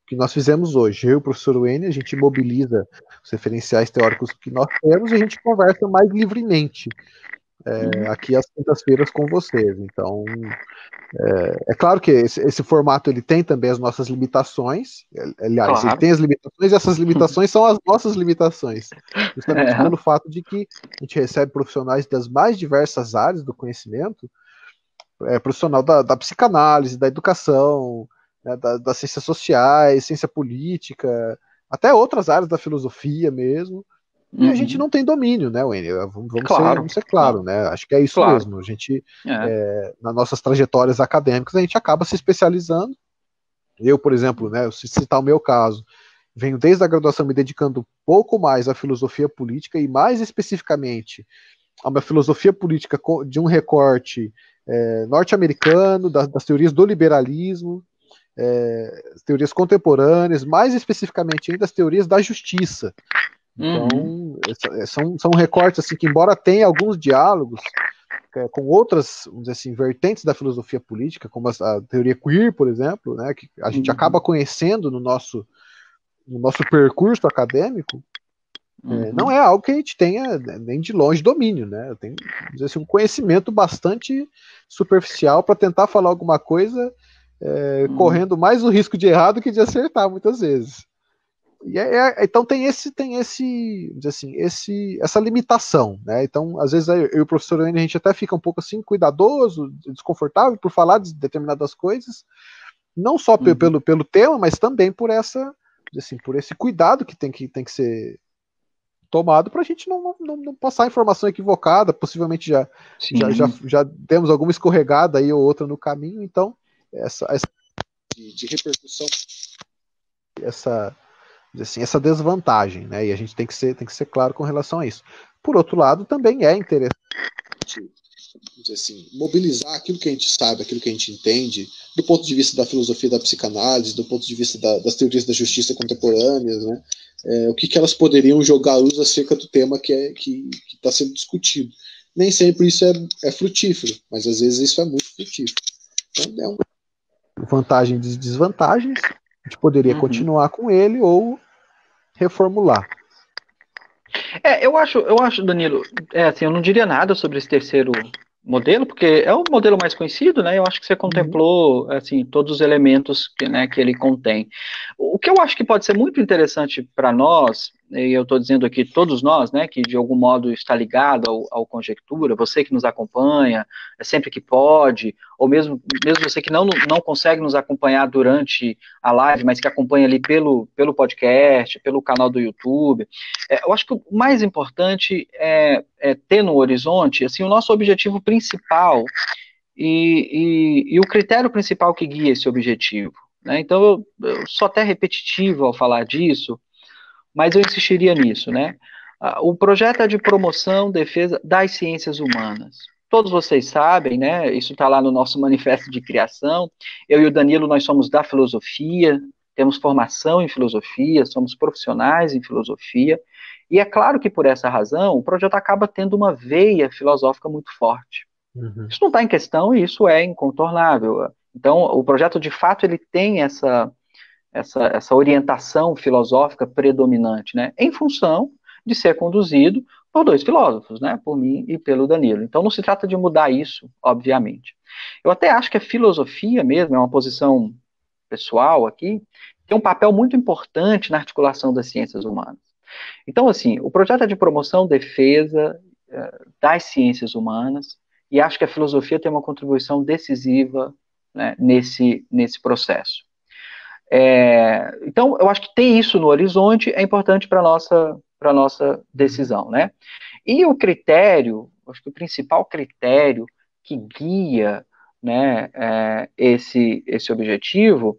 que nós fizemos hoje, eu e o professor Wayne, a gente mobiliza os referenciais teóricos que nós temos e a gente conversa mais livremente. É, uhum. aqui às quintas-feiras com vocês. Então, é, é claro que esse, esse, formato ele tem também as nossas limitações. É, aliás, claro. ele tem as limitações e essas limitações são as nossas limitações. Justamente é. pelo fato de que a gente recebe profissionais das mais diversas áreas do conhecimento é, profissional da, da, psicanálise, da educação, né, da, das ciências sociais, ciência política, até outras áreas da filosofia mesmo. Uhum. E a uhum. gente não tem domínio, né, Wendy? Vamos, claro. ser, vamos ser claro, né? Acho que é isso claro. mesmo. A gente, é. É, nas nossas trajetórias acadêmicas, a gente acaba se especializando. Eu, por exemplo, né, se citar o meu caso, venho desde a graduação me dedicando pouco mais à filosofia política e mais especificamente a uma filosofia política de um recorte é, norte-americano, das, das, teorias do liberalismo, é, teorias contemporâneas, mais especificamente ainda as teorias da justiça. Uhum. Então, uhum. são, são recortes assim, que, embora tenha alguns diálogos é, com outras vamos dizer assim, vertentes da filosofia política, como a, a teoria queer, por exemplo, né, que a gente uhum. acaba conhecendo no nosso, no nosso percurso acadêmico, é, uhum. não é algo que a gente tenha né, nem de longe domínio, né? Eu tenho assim, um conhecimento bastante superficial para tentar falar alguma coisa, é, uhum. correndo mais o risco de errar do que de acertar muitas vezes. E é, é então tem esse, tem esse, assim, esse, essa limitação, né? Então às vezes eu, eu e o professor Wayne, a gente até fica um pouco assim cuidadoso, desconfortável por falar de determinadas coisas, não só uhum. pelo, pelo tema, mas também por essa, assim, por esse cuidado que tem que, tem que ser tomado para a gente não, não, não, passar informação equivocada. Possivelmente já, já, já, já temos alguma escorregada aí ou outra no caminho. Então, essa, essa de, de repercussão, essa, assim, essa desvantagem, né? E a gente tem que, ser, tem que ser claro com relação a isso. Por outro lado, também é interessante assim, mobilizar aquilo que a gente sabe, aquilo que a gente entende, do ponto de vista da filosofia da psicanálise, do ponto de vista da, das teorias da justiça contemporâneas, né? É, o que, que elas poderiam jogar à luz acerca do tema que é, está sendo discutido. Nem sempre isso é, é frutífero, mas às vezes isso é muito frutífero. Então, é um... Vantagens e desvantagens, a gente poderia uhum. continuar com ele ou reformular. É, eu acho, eu acho, Danilo, é assim, eu não diria nada sobre esse terceiro modelo, porque é o modelo mais conhecido, né? Eu acho que você uhum. contemplou uhum. assim todos os elementos que, né, que ele contém. O que eu acho que pode ser muito interessante para nós e eu estou dizendo aqui todos nós, né, que de algum modo está ligado ao, ao, conjectura, você que nos acompanha, é sempre que pode, ou mesmo, mesmo você que não, não consegue nos acompanhar durante a live, mas que acompanha ali pelo, pelo podcast, pelo canal do YouTube. É, eu acho que o mais importante é, é ter no horizonte, assim, o nosso objetivo principal e, e, e, o critério principal que guia esse objetivo. Né? Então, eu, eu sou até repetitivo ao falar disso, mas eu insistiria nisso, né? O projeto é de promoção, defesa das ciências humanas. Todos vocês sabem, né? Isso está lá no nosso manifesto de criação. Eu e o Danilo, nós somos da filosofia, temos formação em filosofia, somos profissionais em filosofia. E é claro que por essa razão o projeto acaba tendo uma veia filosófica muito forte. Uhum. Isso não está em questão e isso é incontornável. Então, o projeto de fato ele tem essa essa, essa orientação filosófica predominante, né? Em função de ser conduzido por dois filósofos, né? Por mim e pelo Danilo. Então não se trata de mudar isso, obviamente. Eu até acho que a filosofia mesmo é uma posição pessoal aqui, tem um papel muito importante na articulação das ciências humanas. Então, assim, o projeto é de promoção, defesa eh, das ciências humanas, e acho que a filosofia tem uma contribuição decisiva né, nesse, nesse processo. É, então, eu acho que ter isso no horizonte é importante para a nossa, nossa decisão, né? E o critério, acho que o principal critério que guia né, é, esse, esse objetivo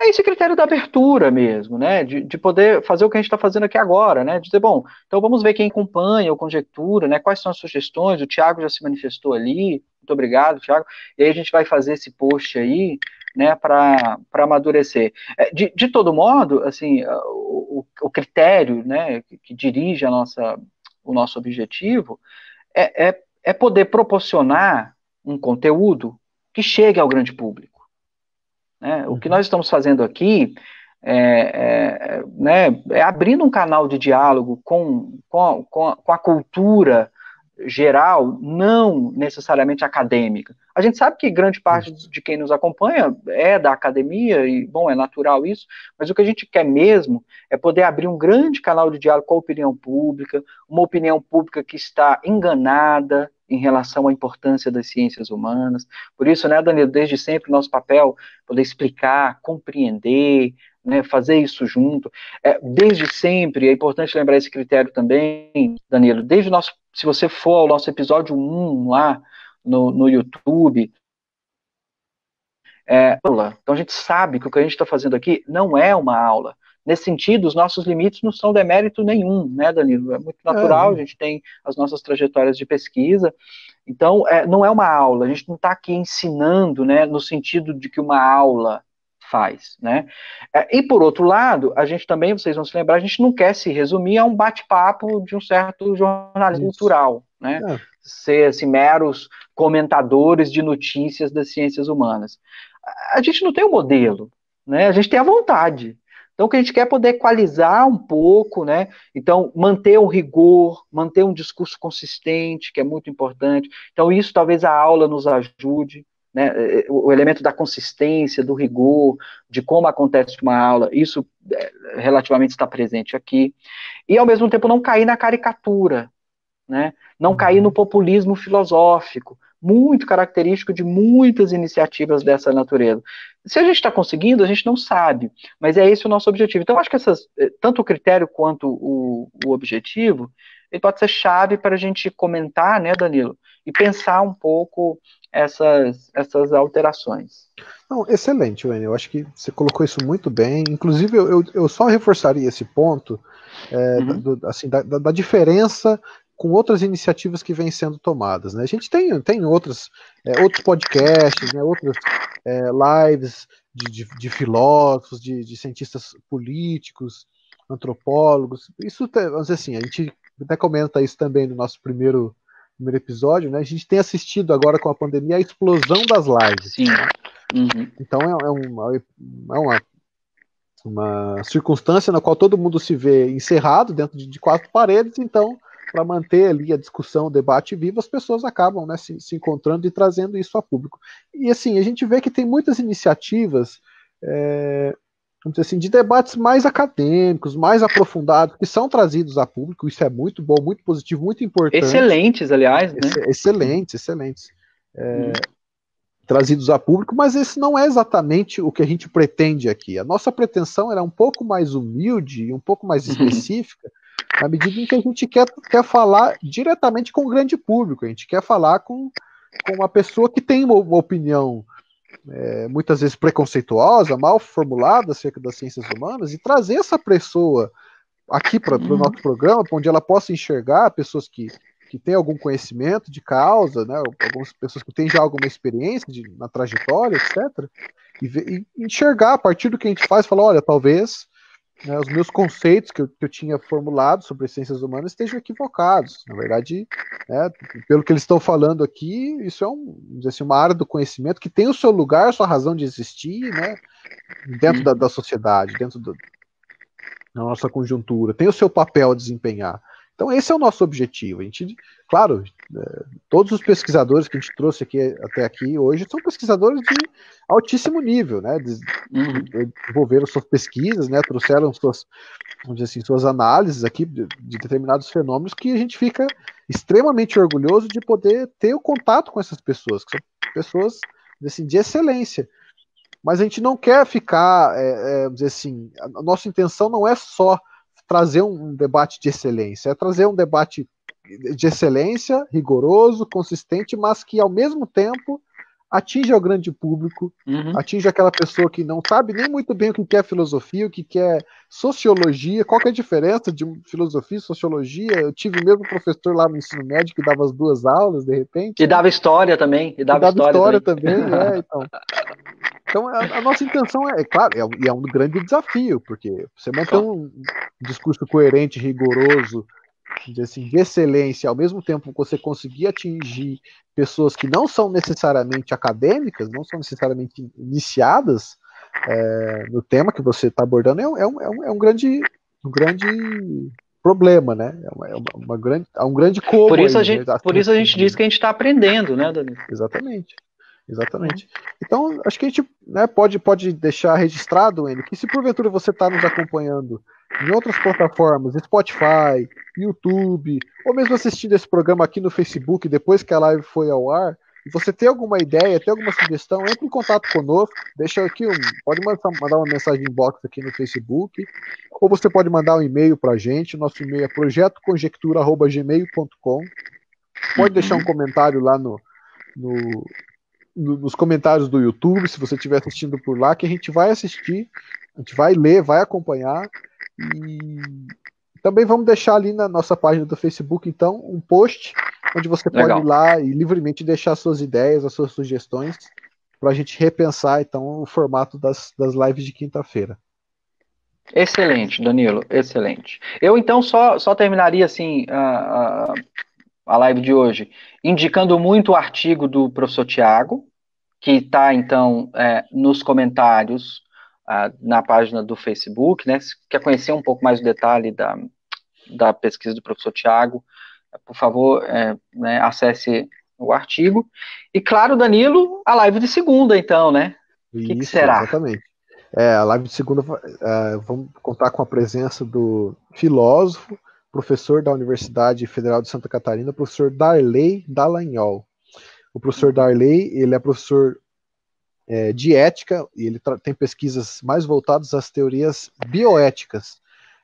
é esse critério da abertura mesmo, né? De, de poder fazer o que a gente está fazendo aqui agora, né? De dizer, bom, então vamos ver quem acompanha ou conjectura, né? Quais são as sugestões, o Tiago já se manifestou ali, muito obrigado, Tiago. E aí a gente vai fazer esse post aí, né, para amadurecer. É, de, de todo modo, assim, ah, o, o critério né, que, dirige a nossa, o nosso objetivo é, é, é poder proporcionar um conteúdo que chegue ao grande público. Né? O que uhum. nós estamos fazendo aqui é, é, é, né, é abrindo um canal de diálogo com, com, com, a, com a cultura geral, não necessariamente acadêmica. A gente sabe que grande parte de quem nos acompanha é da academia, e, bom, é natural isso, mas o que a gente quer mesmo é poder abrir um grande canal de diálogo com a opinião pública, uma opinião pública que está enganada em relação à importância das ciências humanas. Por isso, né, Danilo, desde sempre nosso papel é poder explicar, compreender, né, fazer isso junto. É, desde sempre, é importante lembrar esse critério também, Danilo, desde o nosso se você for ao nosso episódio 1 lá no, no YouTube, é, aula. Então a gente sabe que o que a gente está fazendo aqui não é uma aula. Nesse sentido, os nossos limites não são demérito nenhum, né, Danilo? É muito natural, é. a gente tem as nossas trajetórias de pesquisa. Então, é, não é uma aula, a gente não está aqui ensinando, né, no sentido de que uma aula faz, né? É, e por outro lado, a gente também, vocês vão se lembrar, a gente não quer se resumir a um bate-papo de um certo jornalismo Isso. cultural, né? É. Ser assim, meros comentadores de notícias das ciências humanas. A gente não tem o um modelo, né? A gente tem a vontade. Então, o que a gente quer é poder equalizar um pouco, né? Então, manter um rigor, manter um discurso consistente, que é muito importante. Então, isso talvez a aula nos ajude, né, é, o elemento da consistência, do rigor, de como acontece uma aula, isso é, relativamente está presente aqui. E, ao mesmo tempo, não cair na caricatura, né, não uhum. cair no populismo filosófico, muito característico de muitas iniciativas dessa natureza. Se a gente está conseguindo, a gente não sabe, mas é esse o nosso objetivo. Então, acho que essas, é, tanto o critério quanto o, o objetivo ele pode ser chave para a gente comentar, né, Danilo? E pensar um pouco essas, essas alterações. Não, excelente, Wayne. Eu acho que você colocou isso muito bem. Inclusive, eu, eu, só reforçaria esse ponto é, uhum. do, assim, da, da, da diferença com outras iniciativas que vêm sendo tomadas. Né? A gente tem, tem outros, é, outros podcasts, né, outras é, lives de, de, de filósofos, de, de, cientistas políticos, antropólogos. Isso, vamos dizer assim, a gente até comenta isso também no nosso primeiro, primeiro episódio, né? A gente tem assistido agora com a pandemia a explosão das lives. Sim. Uhum. Então é, é, uma, é, é uma, uma circunstância na qual todo mundo se vê encerrado dentro de, quatro paredes, então para manter ali a discussão, o debate vivo, as pessoas acabam né, se, se, encontrando e trazendo isso a público. E assim, a gente vê que tem muitas iniciativas é, vamos dizer assim, de debates mais acadêmicos, mais aprofundados, que são trazidos a público, isso é muito bom, muito positivo, muito importante. Excelentes, aliás, né? Excelentes, excelentes. É, hum. Trazidos a público, mas esse não é exatamente o que a gente pretende aqui. A nossa pretensão era um pouco mais humilde e um pouco mais uhum. específica, na medida em que a gente quer, quer falar diretamente com o grande público, a gente quer falar com, com uma pessoa que tem uma, uma opinião é, muitas vezes preconceituosa, mal formulada acerca das ciências humanas, e trazer essa pessoa aqui para o pro uhum. nosso programa, onde ela possa enxergar pessoas que, que têm algum conhecimento de causa, né, algumas pessoas que têm já alguma experiência de, na trajetória, etc., e, e enxergar a partir do que a gente faz, falar, olha, talvez né, os meus conceitos que eu, que eu, tinha formulado sobre ciências humanas estejam equivocados. Na verdade, né, pelo que eles estão falando aqui, isso é um, assim, uma área do conhecimento que tem o seu lugar, a sua razão de existir, né, dentro uhum. da, da, sociedade, dentro do, da nossa conjuntura, tem o seu papel a desempenhar. Então, esse é o nosso objetivo. A gente, claro, todos os pesquisadores que a gente trouxe aqui até aqui hoje são pesquisadores de altíssimo nível, né? Uhum. Desenvolveram suas pesquisas, né? Trouxeram suas, vamos dizer assim, suas análises aqui de, de determinados fenômenos que a gente fica extremamente orgulhoso de poder ter o contato com essas pessoas, que são pessoas assim, de excelência. Mas a gente não quer ficar, é, é, dizer assim, a nossa intenção não é só trazer um debate de excelência, é trazer um debate de excelência, rigoroso, consistente, mas que ao mesmo tempo atinge o grande público, uhum. atinge aquela pessoa que não sabe nem muito bem o que é filosofia, o que é sociologia, qual é a diferença de filosofia e sociologia. Eu tive mesmo mesmo professor lá no ensino médio que dava as duas aulas, de repente. E dava história também. E dava, dava história, história, também, também é, então. Então, a, a, nossa intenção é, é claro, é, é, um grande desafio, porque você manter um discurso coerente, rigoroso, assim, de excelência, ao mesmo tempo você conseguir atingir pessoas que não são necessariamente acadêmicas, não são necessariamente iniciadas é, no tema que você está abordando, é, é, um, é, um, é um grande um grande problema, né? É uma, é uma, uma grande, é um grande como. Por isso, aí, a, né? gente, né? por isso a gente diz que a gente está aprendendo, né, Danilo? Exatamente. Exatamente. Então, acho que a gente né, pode, pode deixar registrado, Enio, que se porventura você está nos acompanhando em outras plataformas, Spotify, YouTube, ou mesmo assistindo esse programa aqui no Facebook depois que a live foi ao ar, e você tem alguma ideia, tem alguma sugestão, entre em contato conosco, deixa aqui, um, pode mandar uma mensagem inbox aqui no Facebook, ou você pode mandar um e-mail para a gente, nosso e-mail é projetoconjectura.gmail.com pode uhum. deixar um comentário lá no, no, no, nos comentários do YouTube, se você estiver assistindo por lá, que a gente vai assistir, a gente vai ler, vai acompanhar, e também vamos deixar ali na nossa página do Facebook, então, um post onde você Legal. pode ir lá e livremente deixar suas ideias, as suas sugestões, para a gente repensar, então, o formato das, das lives de quinta-feira. Excelente, Danilo, excelente. Eu, então, só, só terminaria, assim, a, a, a live de hoje, indicando muito o artigo do professor Tiago, que está, então, é, nos comentários na página do Facebook, né? Se quer conhecer um pouco mais o detalhe da, da pesquisa do professor Tiago, por favor, é, né, acesse o artigo. E claro, Danilo, a live de segunda, então, né? O que, que, será? Exatamente. É, a live de segunda, é, vamos contar com a presença do filósofo, professor da Universidade Federal de Santa Catarina, professor Darley Dallagnol. O professor uhum. Darley, ele é professor é, de ética, e ele tem pesquisas mais voltadas às teorias bioéticas.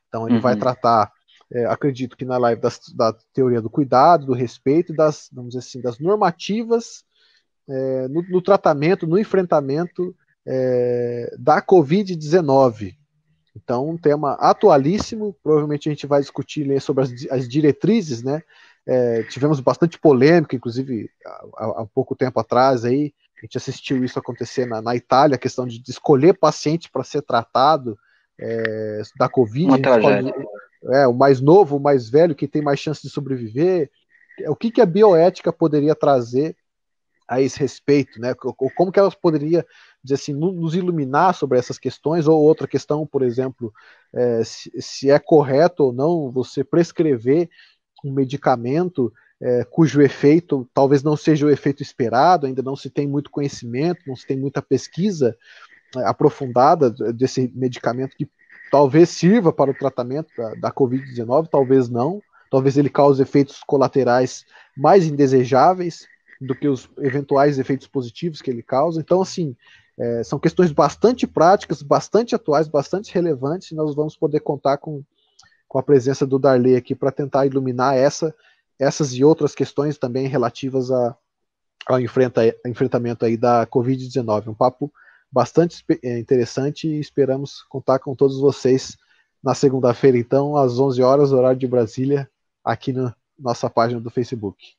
Então, ele uhum. vai tratar, é, acredito que na live, das, da teoria do cuidado, do respeito e das, vamos dizer assim, das normativas é, no, no, tratamento, no enfrentamento é, da Covid-19. Então, um tema atualíssimo. Provavelmente a gente vai discutir sobre as, as diretrizes, né? É, tivemos bastante polêmica, inclusive há, há, pouco tempo atrás aí, a gente assistiu isso acontecer na, na Itália, a questão de, de escolher paciente para ser tratado é, da Covid. Uma Pode, é, o mais novo, o mais velho, que tem mais chance de sobreviver. O que, que a bioética poderia trazer a esse respeito, né? Como que elas poderiam dizer assim, nos iluminar sobre essas questões ou outra questão, por exemplo, é, se, se, é correto ou não você prescrever um medicamento é, cujo efeito talvez não seja o efeito esperado, ainda não se tem muito conhecimento, não se tem muita pesquisa é, aprofundada desse medicamento que talvez sirva para o tratamento da, da Covid-19, talvez não, talvez ele cause efeitos colaterais mais indesejáveis do que os eventuais efeitos positivos que ele causa. Então, assim, é, são questões bastante práticas, bastante atuais, bastante relevantes, e nós vamos poder contar com, com a presença do Darley aqui para tentar iluminar essa essas e outras questões também relativas a, ao enfrenta, enfrentamento aí da Covid-19. Um papo bastante eh, interessante e esperamos contar com todos vocês na segunda-feira, então, às 11 horas, horário de Brasília, aqui na nossa página do Facebook.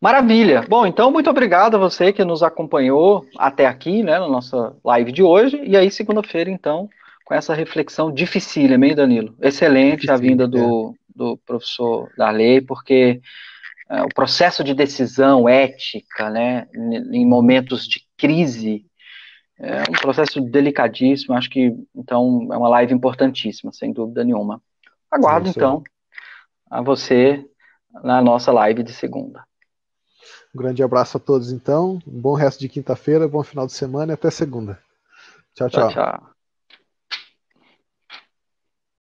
Maravilha. Bom, então muito obrigado a você que nos acompanhou até aqui, né, na nossa live de hoje. E aí segunda-feira, então, com essa reflexão dificílima, hein, Danilo? Excelente a vinda do, é do professor Darley, porque é, o processo de decisão ética, né, em momentos de crise, é um processo delicadíssimo. Acho que, então, é uma live importantíssima, sem dúvida nenhuma. Aguardo, Sim, então, a você na nossa live de segunda. Um grande abraço a todos, então. Um bom resto de quinta-feira, bom final de semana e até segunda. tchau. tchau, tchau. tchau.